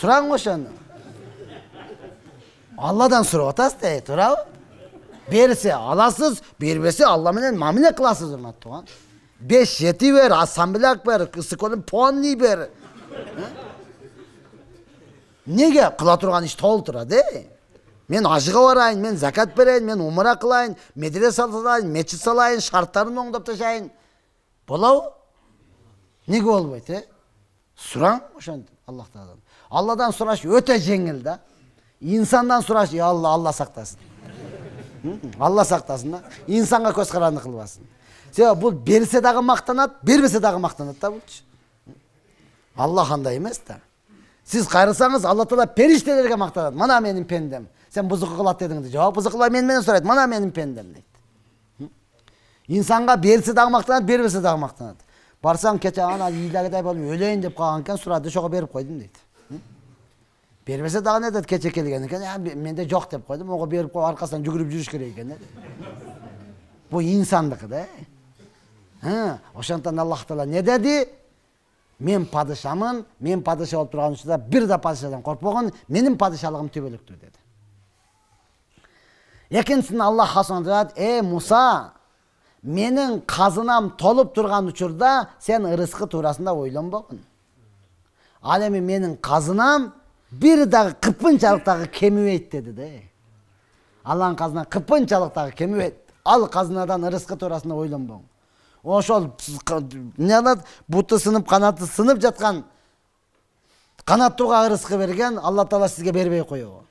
сураң ошону алладан сурап атасыз да туурабы берсе аласыз бербесе алла менен мамиле кыласыз урматтуу тууган беш жети бер ассамбляк бер полный бер неге қыла тұрған іш толтырады мен ажыға барайын мен закат берейін мен умра қылайын медресе салайын мешіт салайын шарттарын оңдап тастайын болау неге болбайды э сұраң ошентип аллах тааладан алладан сұраш өте жеңіл да инсандан сұраш е алла алла сақтасын алла сақтасын да инсанға көзқараны қылбасын себебі бұл берсе дағы мақтанады бермесе дағы мақтанады да бұл алла андай емес та сіз қайырсаңыз алла тағала періштелерге мақтанады мына менің пендем сен бұзық қылады дедің дейді жоқ бұзық меніменен сұрайды мына менің пендем дейді инсанға берсе дағы мақтанады бермесе дағы мақтанады барсаң кеше ана илдегідей болып өлейін деп қалған екен сұрады шоға беріп қойдым дейді бермесе дағы не деді кеше келген екен менде жоқ деп қойдым оған беріп қойып арқасынан жүгіріп жүріш керек екен бұл инсандық да ошондуктан аллах таала не деді мен падышамын мен падыша болып тұрған үшін бір да падышадан қорықпаған менің падышалығым түбелекту деді екіншісін алла айтады Ә, мұса менің қазынам толып тұрған учурда сен ырысқы турасында ойланбағын ал эми менің қазынам бір дагы кырпынчалык дагы деді де алланың қазына кырпынчалык дагы ал қазынадан ырысқы турасында ойланбағын ошол кылат буту сынып канаты сынып жаткан канаттууга ырыскы берген алла таала сизге бербей коебу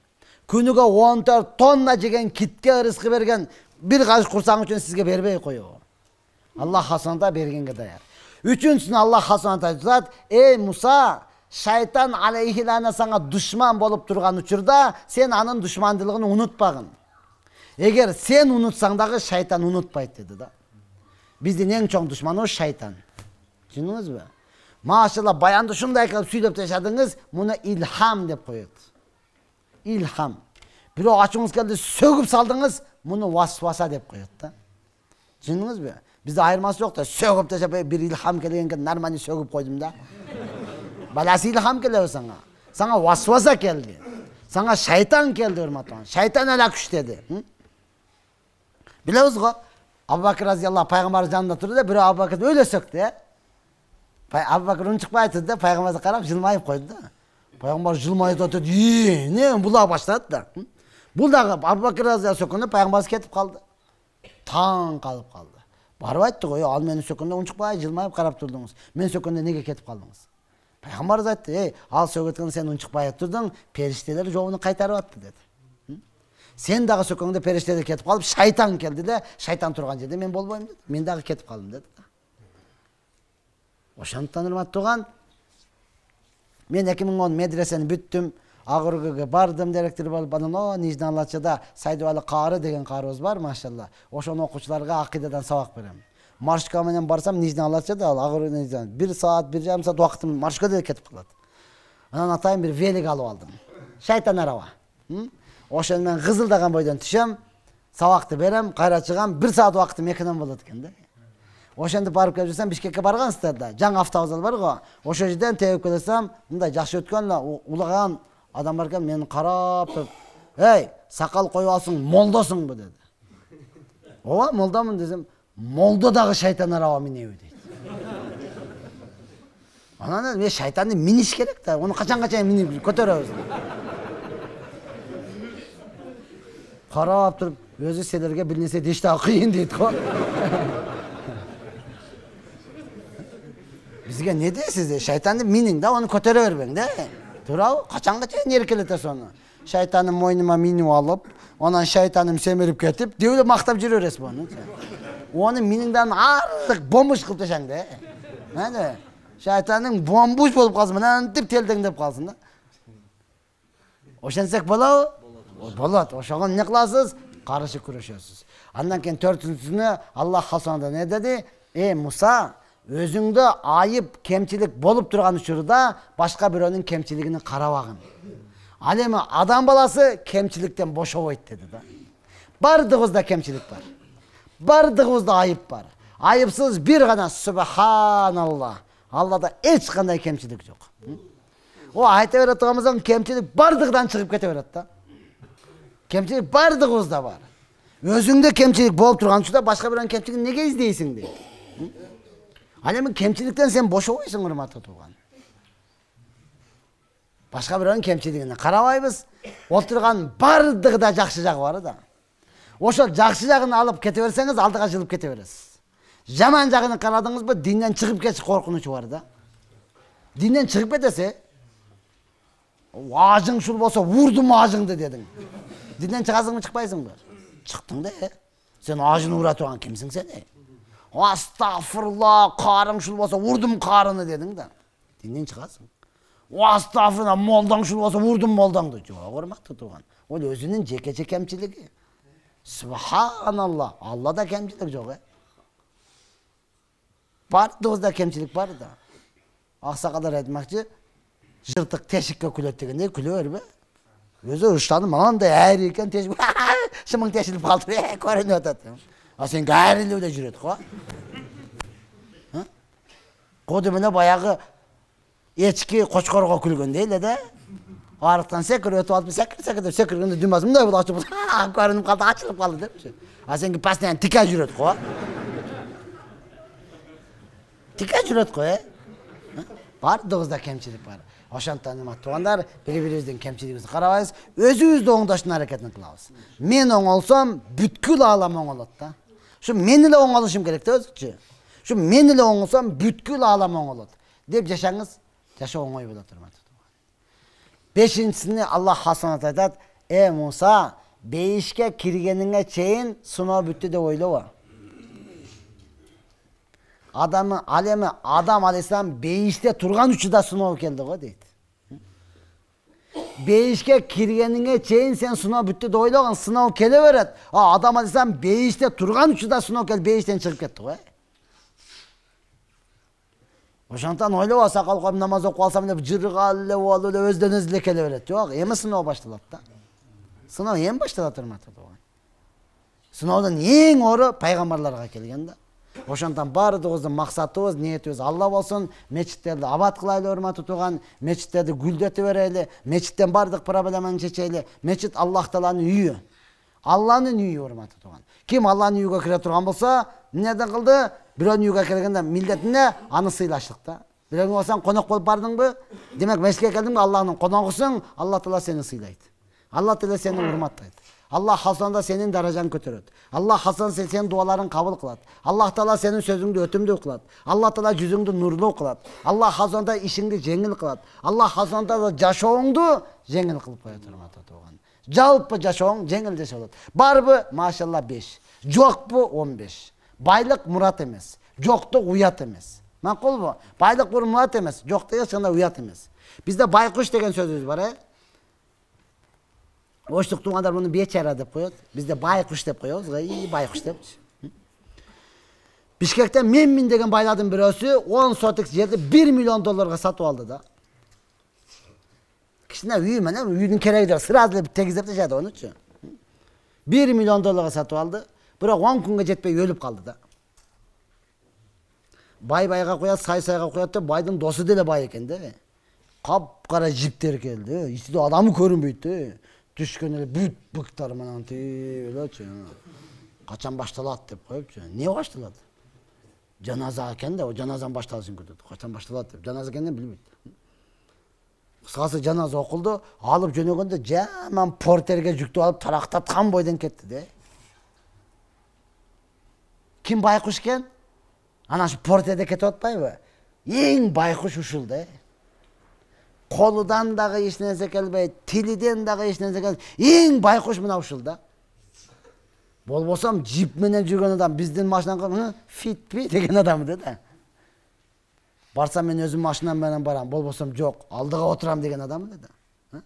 күнүгө он төрт тонна жеген китке ырыскы берген бир калыш курсаң үчүн сизге бербей коебу алла Хасанда бергенге даяр үчүнчүсүн алла хасанат айтат: эй муса шайтан алейхилана саңа душман болуп турган учурда сен анын душмандылыгын унутпагын эгер сен унутсаң дагы шайтан унутпайт деди да біздің ең чоң душманыбыз шайтан түшүндүңүзбү ба машалла баянды ушундай кылып сүйлөп жашадыңыз муну илхам деп коет илхам бирок ачууңуз келди сөгүп салдыңыз муну васваса деп коет да түшүндүңүзбү бизде айырмасы жок да сөгүп тастап бир илхам келген экен нормальный сөгүп койдум да баласы илхам келеби сага сага васваса келди сага шайтан келди урматтуу шайтан эле күчтеди билебиз го Абубакир разияллаху пайғамбарымыз жанында тұрды да біреу абубакірді өле сөкті иә абубакір үн шықпай тұрды да пайғамбарға қарап жылмайып қойды да пайғамбар жылмайып да деді не бұла баштады да бұл дағы абубакір разияллаху сөккенде кетип кетіп қалды таң қалып қалды барып айтты ғой ал мені сөккенде үн шықпай жылмайып қарап тұрдыңыз мен сөккенде неге кетип қалдыңыз пайғамбарымыз айтты ей ал сөгіп жатқанда сен үн шықпай тұрдың періштелер жолын қайтарып жатты деді сен дағы сөкеңде періштеде кетіп қалып шайтан келді де шайтан тұрған жерде мен болмаймын деді мен дағы кетіп қалдым деді ошондуктан урматтуу тууган мен эки миң он медресени бүттүм ак бардым директор болуп анан о нижний алачада сайдубалы каары деген каарыбыз бар машалла ошону окуучуларга акыйдадан сабак берем маршка менен барсам нижний алачада ал ак бир саат бир жарым саат убакытым маршкада кетип калат анан атайын бир велик алып алдым шайтан араба ошону мен кызылдаган бойдон түшөм сабакты берем кайра чыгам бир саат убакытым эконом болот экен да ошентип барып келип жүрсөм бишкекке баргансыздар да жаңы автовокзал бар го ошол жерден тээп келсем мындай жакшы өткөн эле улаган адам бар экен мени карап туруп эй сакал коюп алсың молдосуңбу деди ооба молдомун десем молдо дагы шайтан араба минеби дейт анан мен шайтанды миниш керек да оны качанга чейин минип көтөрөбүз қарап тұрып өзі сендерге дешті дештағы қиын дейді ғой бізге не дейсіз шайтанды минің да оны көтере бермең да тура қашанға дейін еркелете соны шайтаным мойныма мініп алып онан шайтаным семіріп кетіп деулі мақтап жүре бересіз бұны оны миніңдан артық бомбыш қылып тастаң да мәне шайтаның бомбуш болып қалсын мынантип телдеңдеп қалсын да ошентсек болобу болады ошого не кыласыз каршы күрөшөсүз андан кийин төртүнчүсүнө аллах калсаанда эмне деди эй муса өзүңдө айып кемчилик болуп турган учурда башка бирөөнүн кемчилигине карабагын ал эми адам баласы кемчиликтен бошобойт деди да баардыгыбызда кемчилик бар баардыгыбызда айып бар айыпсыз бир гана субханалла аллада эч кандай кемчилик жок о айта бере болсоң кемчилик баардыгынан чыгып кете берет да кемшілік бардығымызда бар өзіңде кемшілік болып тұрған учурда басқа біреудің кемшілігін неге іздейсің дейді ал эми кемшіліктен сен бошобойсуң, урматтуу тууган башка бирөөнүн кемчилигине карабайбыз отурган баардыгы да жакшы жагы бар да ошол жакшы жагын алып кете берсеңиз алдыга жылып кете бересиз жаман жагын карадыңызбы динден чыгып кетиш коркунучу бар да динден чыгып кетсе, ажың шул болсо урдум ажыңды дедиң Динден шығасың ба шықпайсың ба шықтың да ә сен ажын ұра тұрған кімсің сен е астағфирулла қарың шұл болса ұрдым қарыны дедің да діннен шығасың астағфирулла молдаң шұл болса ұрдым молдаңды жоқ ұрмақты тұрған ол өзінің жеке кемшілігі субханалла аллада кемшілік жоқ ә барлығымызда кемшілік бар да ақсақалдар айтмақшы жыртық тесікке күледі дегендей күле берме өзі ұштанып мынандай әрі екен тез шымың тесіліп қалды е көрініп жатады а сенікі әрілеуде жүреді қой құды міне баяғы ечкі қошқарға күлгендей да арықтан секіріп өтіп алып секір секір деп секіргенде дюмасы мындай болды ашып көрініп қалды ашылып қалды депші а сенікі постоянно тіке жүреді ғой тіке жүреді ғой э бардығызда кемшілік бар ошондуктан эми туугандар бири бирибиздин кемчилигибизди карабайбыз өзүбүздү оңдоштун аракетин кылабыз мен оңолсом бүткүл аалам оңолот да ушу мен эле оңолушум керек да өзүчү ушу мен эле оңолсом бүткүл аалам оңолот деп жашаңыз жашоо оңой болот урматтуу бешинчисине аллах хасанат айтат э муса бейишке киргениңе чейин сыноо бүттү деп ойлобо адамы әлемі адам алейхисалам бейіште тұрған үшін да сынау келді ғой дейді бейішке кіргеніңе шейін сен сыноо бүттү деп ойлаған сыноо келе береді а адам алейхисалам бейіште тұрған үшін да сынау келіп бейіштен шығып кетті ғой ошондуктан ойлобо сакал коюп намаз окуп алсам деп жыргал эле болуп эле өздөн өзү эле келе берет жок эми сыноо башталат да сыноо эми башталат урматтуу угармандар эң оору пайгамбарларга келген да ошондуктан баардыгыбыздын максатыбыз ниетибиз алла болсун мечиттерди абат кылайлы урматтуу тууган мечиттерди гүлдөтө берели мечиттен баардык проблеманы чечели мечит аллах тааланын үйү алланын үйү урматтуу тууган ким алланын үйүгө кире турган болсо эмнеден кылды бирөөнүн үйүгө киргенде эмне аны сыйлаштык да бирөөгө қонақ конок болуп бардыңбы демек мечитке келдиңби алланын коногусуң алла таала сени сыйлайт алла таала сени урматтайт алла хасанда сенің даражаңды көтереді алла хасан сен, сенің дуаларың қабыл қылады алла тағала сенің сөзіңді өтімді қылады алла тағала жүзіңді нұрлы қылады алла хазанда ішіңді жеңіл қылады алла хазанда жашауыңды жеңіл қылып қоя тұр жалпы жашауың жеңілдесе болады бар машалла беш жоқ он беш байлық мұрат емес жоқтық ұят емес мақұл ба байлық бұл мұрат емес жоқтық ешқандай ұят емес бізде байқұш деген сөзіміз бар иә ойштық туғандар муну бечара деп қояды бізде байкуш деп қоямыз ғой байқұш деп бишкекте менмин деген байлардын біреусі он сотик жерді бир миллион долларға сатып алды да кичине үй менен үйдің кереги жок сразу тегіздеп ташады онычы бир миллион долларға сатып алды бірақ он күнге жетпей өліп қалды да бай байға қояды сай сайға қояды деп байдың досы деле бай екен да қап қара келди келді ішінде көрүнбөйт көрінбейді түшкен эле бүт быктар менен тиги элечи качан башталат деп коюпчу эмне башталат жаназа экен да жаназанын башталышын күтөт качан башталат деп жаназа экенин билбейт кыскасы жаназа окулду алып жөнөгөндө жаман портерге жүктөп алып тарактаткан бойдон кетти да ким байкуш экен анан ушу портерде кетип атпайбы эң байкуш ушул да қолыдан дағы ешнәрсе келбейді тіліден дағы ешнәрсе келбейді ең байқұш мынау да бол болсам джипменен жүрген адам біздің машинаны фитпи деген адам да барсам мен өзім машинамменен барам бол болсам жоқ алдыға отырам деген адам да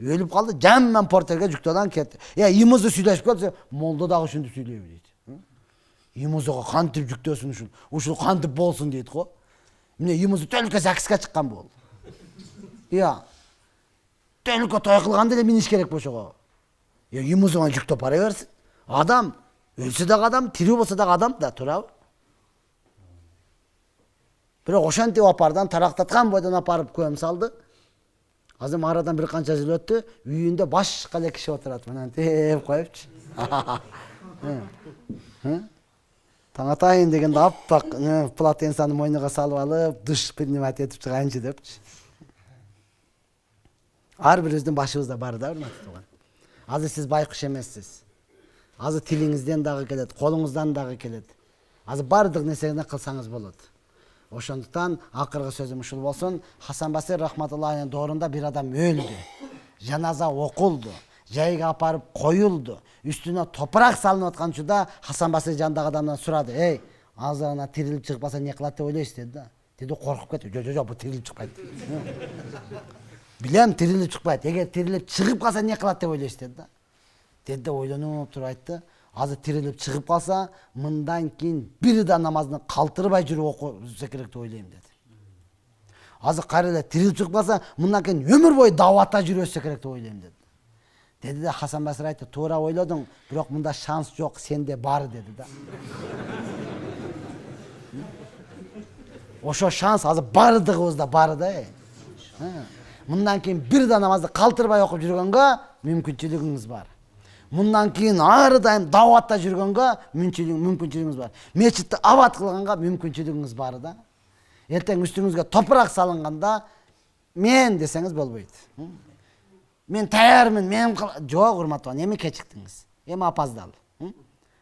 өліп қалды жаман портерге жүктодан кетті е имызы сүйлешіп келсе молда дагы ушинтип сүйлөйбү дейт имызыга кантип жүктөсүн ушул ушул кантип болсун дейт го эмне имызы только закиска чыккан болду иә төлкө той кылганда эле миниш керек Я юмузуңа жүктөп бара берсин адам өлсө дагы адам тирүү болсо дагы адам да туурабы бирок ошентип апардан тарактаткан бойдон апарып көм салды азыр арадан бир канча жыл өттү үйүндө башка эле киши отурат мынантип коюпчу таң атайын дегенде аппак плотенцаны мойнуга салып алып душ принимать этип чыгайынчы депчи ар әрбіріміздің башыбызда бар да урматтуу тууган азыр сиз байкуш эмессиз азыр тилиңизден дагы келет колуңуздан дагы келет азыр баардык нерсени кылсаңыз болот ошондуктан акыркы сөзүм ушул болсун хасан басир рахматуллахинин доорунда бир адам өлдү жаназа окулду жайга апарып барып коюлду үстүнө топурак салынып аткан учурда хасан басир жанындагы адамдан сурады эй азыр ана тирилип чыкпаса эмне кылат деп ойлойсуз деди да деди коркуп кетип жок жок бул тирилип чыкпайт билем тирилип чыкпайт эгер тирилип чыгып калса эмне кылат деп ойлойсуз деди да деди да ойлонуп туруп айтты азыр тирилип чыгып калса мындан кийин бир да намазды калтырбай жүрүп окуса керек деп ойлойм деди азыр кайра эле тирилип чыгып калса мындан кийин өмүр бою дааватта жүрүп өтсө керек деп ойлойм деди деди да хасан басыр айтты туура ойлодуң бирок мында шанс жок сенде бар деди да ошо шанс азыр баардыгыбызда бар да мындан кейін бір да намазды қалтырбай оқып жүргенге мүмкіншілігіңіз бар мұндан кейін ары дайым дауатта жүргенге мүмкіншілігіңіз бар мешітті абат қылғанға мүмкіншілігіңіз бар да ертең үстіңізге топырақ салынғанда мен десеңіз болмайды мен даярмын мен жоқ урматова эми кечиктиңиз эми опоздал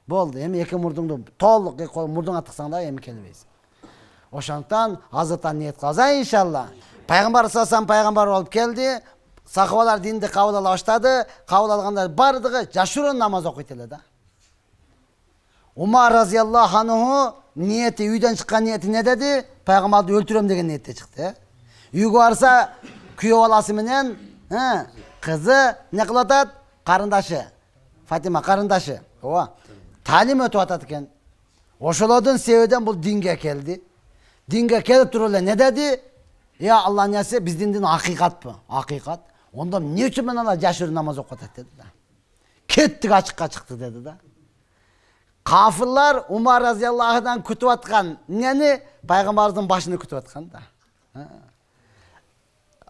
болду эми эки мурдуңду толук эки мурдуңа тыксаң дагы эми келбейсиң ошондуктан азыртан ниет кылабыз иншалла пайғамбар саллаллаху пайғамбар алып келді сахабалар динді қабыл ала бастады қабыл алғандар барлығы жашырын намаз оқитынды да умар разиаллаху анху ниеті үйден шыққан ниеті не деді пайғамбарды өлтіремін деген ниетте шықты үйге барса күйеу баласы менен қызы не қылып қарындашы фатима қарындашы ооба тәлім өтіп жатады екен ошолордун себебинен бұл динге келді динге келіп тұрып эле не деді е алла нәрсе біздің дін ақиқат па ақиқат онда не үшін ана жасырын намаз оқып деді да кеттік ашыққа шықты деді да кафырлар умар разиаллахудан күтіп жатқан нені пайғамбарымыздың башын күтіп жатқан да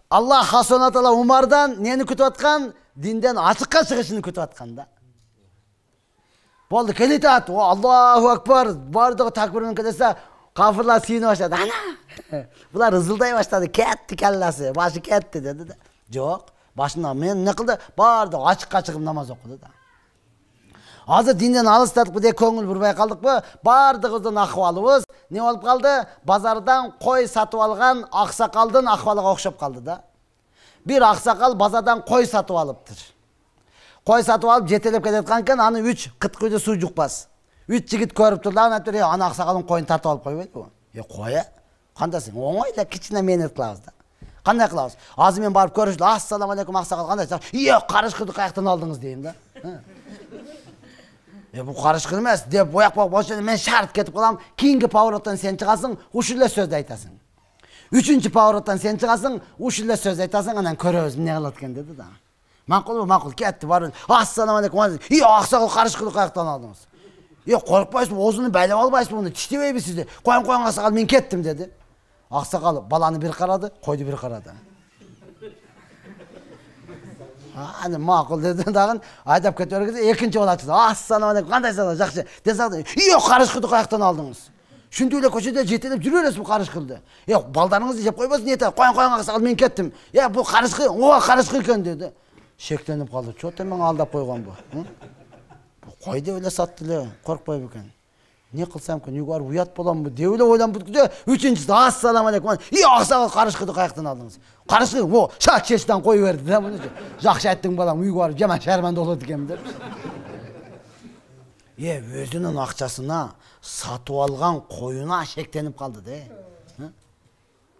алла хасана тағала умардан нені күтіп жатқан динден ашыққа шығышын күтіп жатқан да болды келе жатады аллаху акбар барлығы тәкбірмен келе жатса кафырлар сүйініп ашады ана Бұлар ызылдай баштады кетти калласы башы кетти деди да жок башында мен эмне кылды баардыгы ачыкка чыгып намаз окуду да азыр динден алыстадыкпы деп көңүл бурбай калдыкпы баардыгыбыздын акыбалыбыз эмне болуп калды базардан қой сатып алған аксакалдын акыбалына окшоп калды да Бір аксакал базардан кой сатып алыптыр кой сатып алып жетелеп келе жаткан экен аны үч кыткыйды суу жукпас үч жигит көрүп туруп анан айтыптыр ана аксакалдын қойын тартып алып койбойдубу э кой э қандайсың оңай да кішкене менеджмент қыламыз да қандай қыламыз азымен барып көріп жүрді ассалаумағалейкум ақсақал қандайсыз е қарышқырды қай жақтан алдыңыз деймін да е бұл қарышқыр емес деп ояқ бояқ жерде мен шарт кетіп қаламын кейінгі повороттан сен шығасың жерде сөзді айтасың үшінші повороттан сен шығасың жерде сөзді айтасың анан көреміз не қылады екен деді да мақұл ба мақұл кетті барып ассалаумағалейкум е ақсақал қарышқырды қай жақтан алдыңыз е қорықпайсыз осыны байлап ба оны тістемейбіз сізді қойың қойыңыз ақсақал мен кеттім деді ақсақал баланы бір қарады қойды бір қарады ана мақұл деді дағын айдап кетер кезде екінші бала туды ассалаумағалейкум сала жақсы денсаулық е қарышқұлды қай жақтан алдыңыз шүнту эле көчөдө жетелеп жүрө бұл карышкылды э балдарыңызды жеп койбосун етеді қойын қоянға аксакал мен кеттім е бұл қарышқы ооба қарышқы экен деди шектенип калды че ты мени алдап койгонбу кой деп эле сатты эле коркпой бекен не қылсам екен үйге барып ұят боламын ба деп ойлап ойланып бітті де үшіншісі ассалаумағалейкум и ақсақал қарышқыды қай жақтан алдыңыз қарышқы о шаш шешіден қоя берді да мұны жақсы айттың балам үйге барып жаман шәрманды болады екенмін деп е өзінің ақшасына сатып алған қойына шектеніп қалды да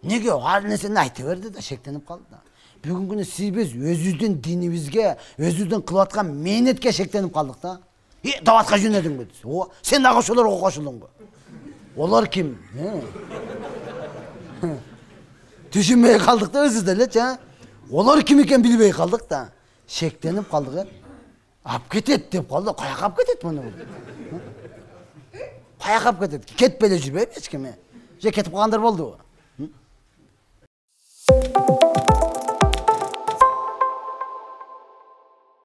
неге әр нәрсені айта берді да шектеніп қалды да бүгінгі күні сіз біз өзіміздің дінімізге өзіміздің қылып жатқан мейнетке шектеніп қалдық та е даватқа жөнелдің бе десе о сен нағашыларға қосылдың ба олар кім түсінбей қалдық та өзі делечи а олар кім екенін білбей қалдық та шектеніп қалдық е алып кетеді деп қалды қай жаққа алып кетеді мұны қай жаққа алып кетеді кетпей де жүрмейді ешкім же кетіп қалғандар болды ғой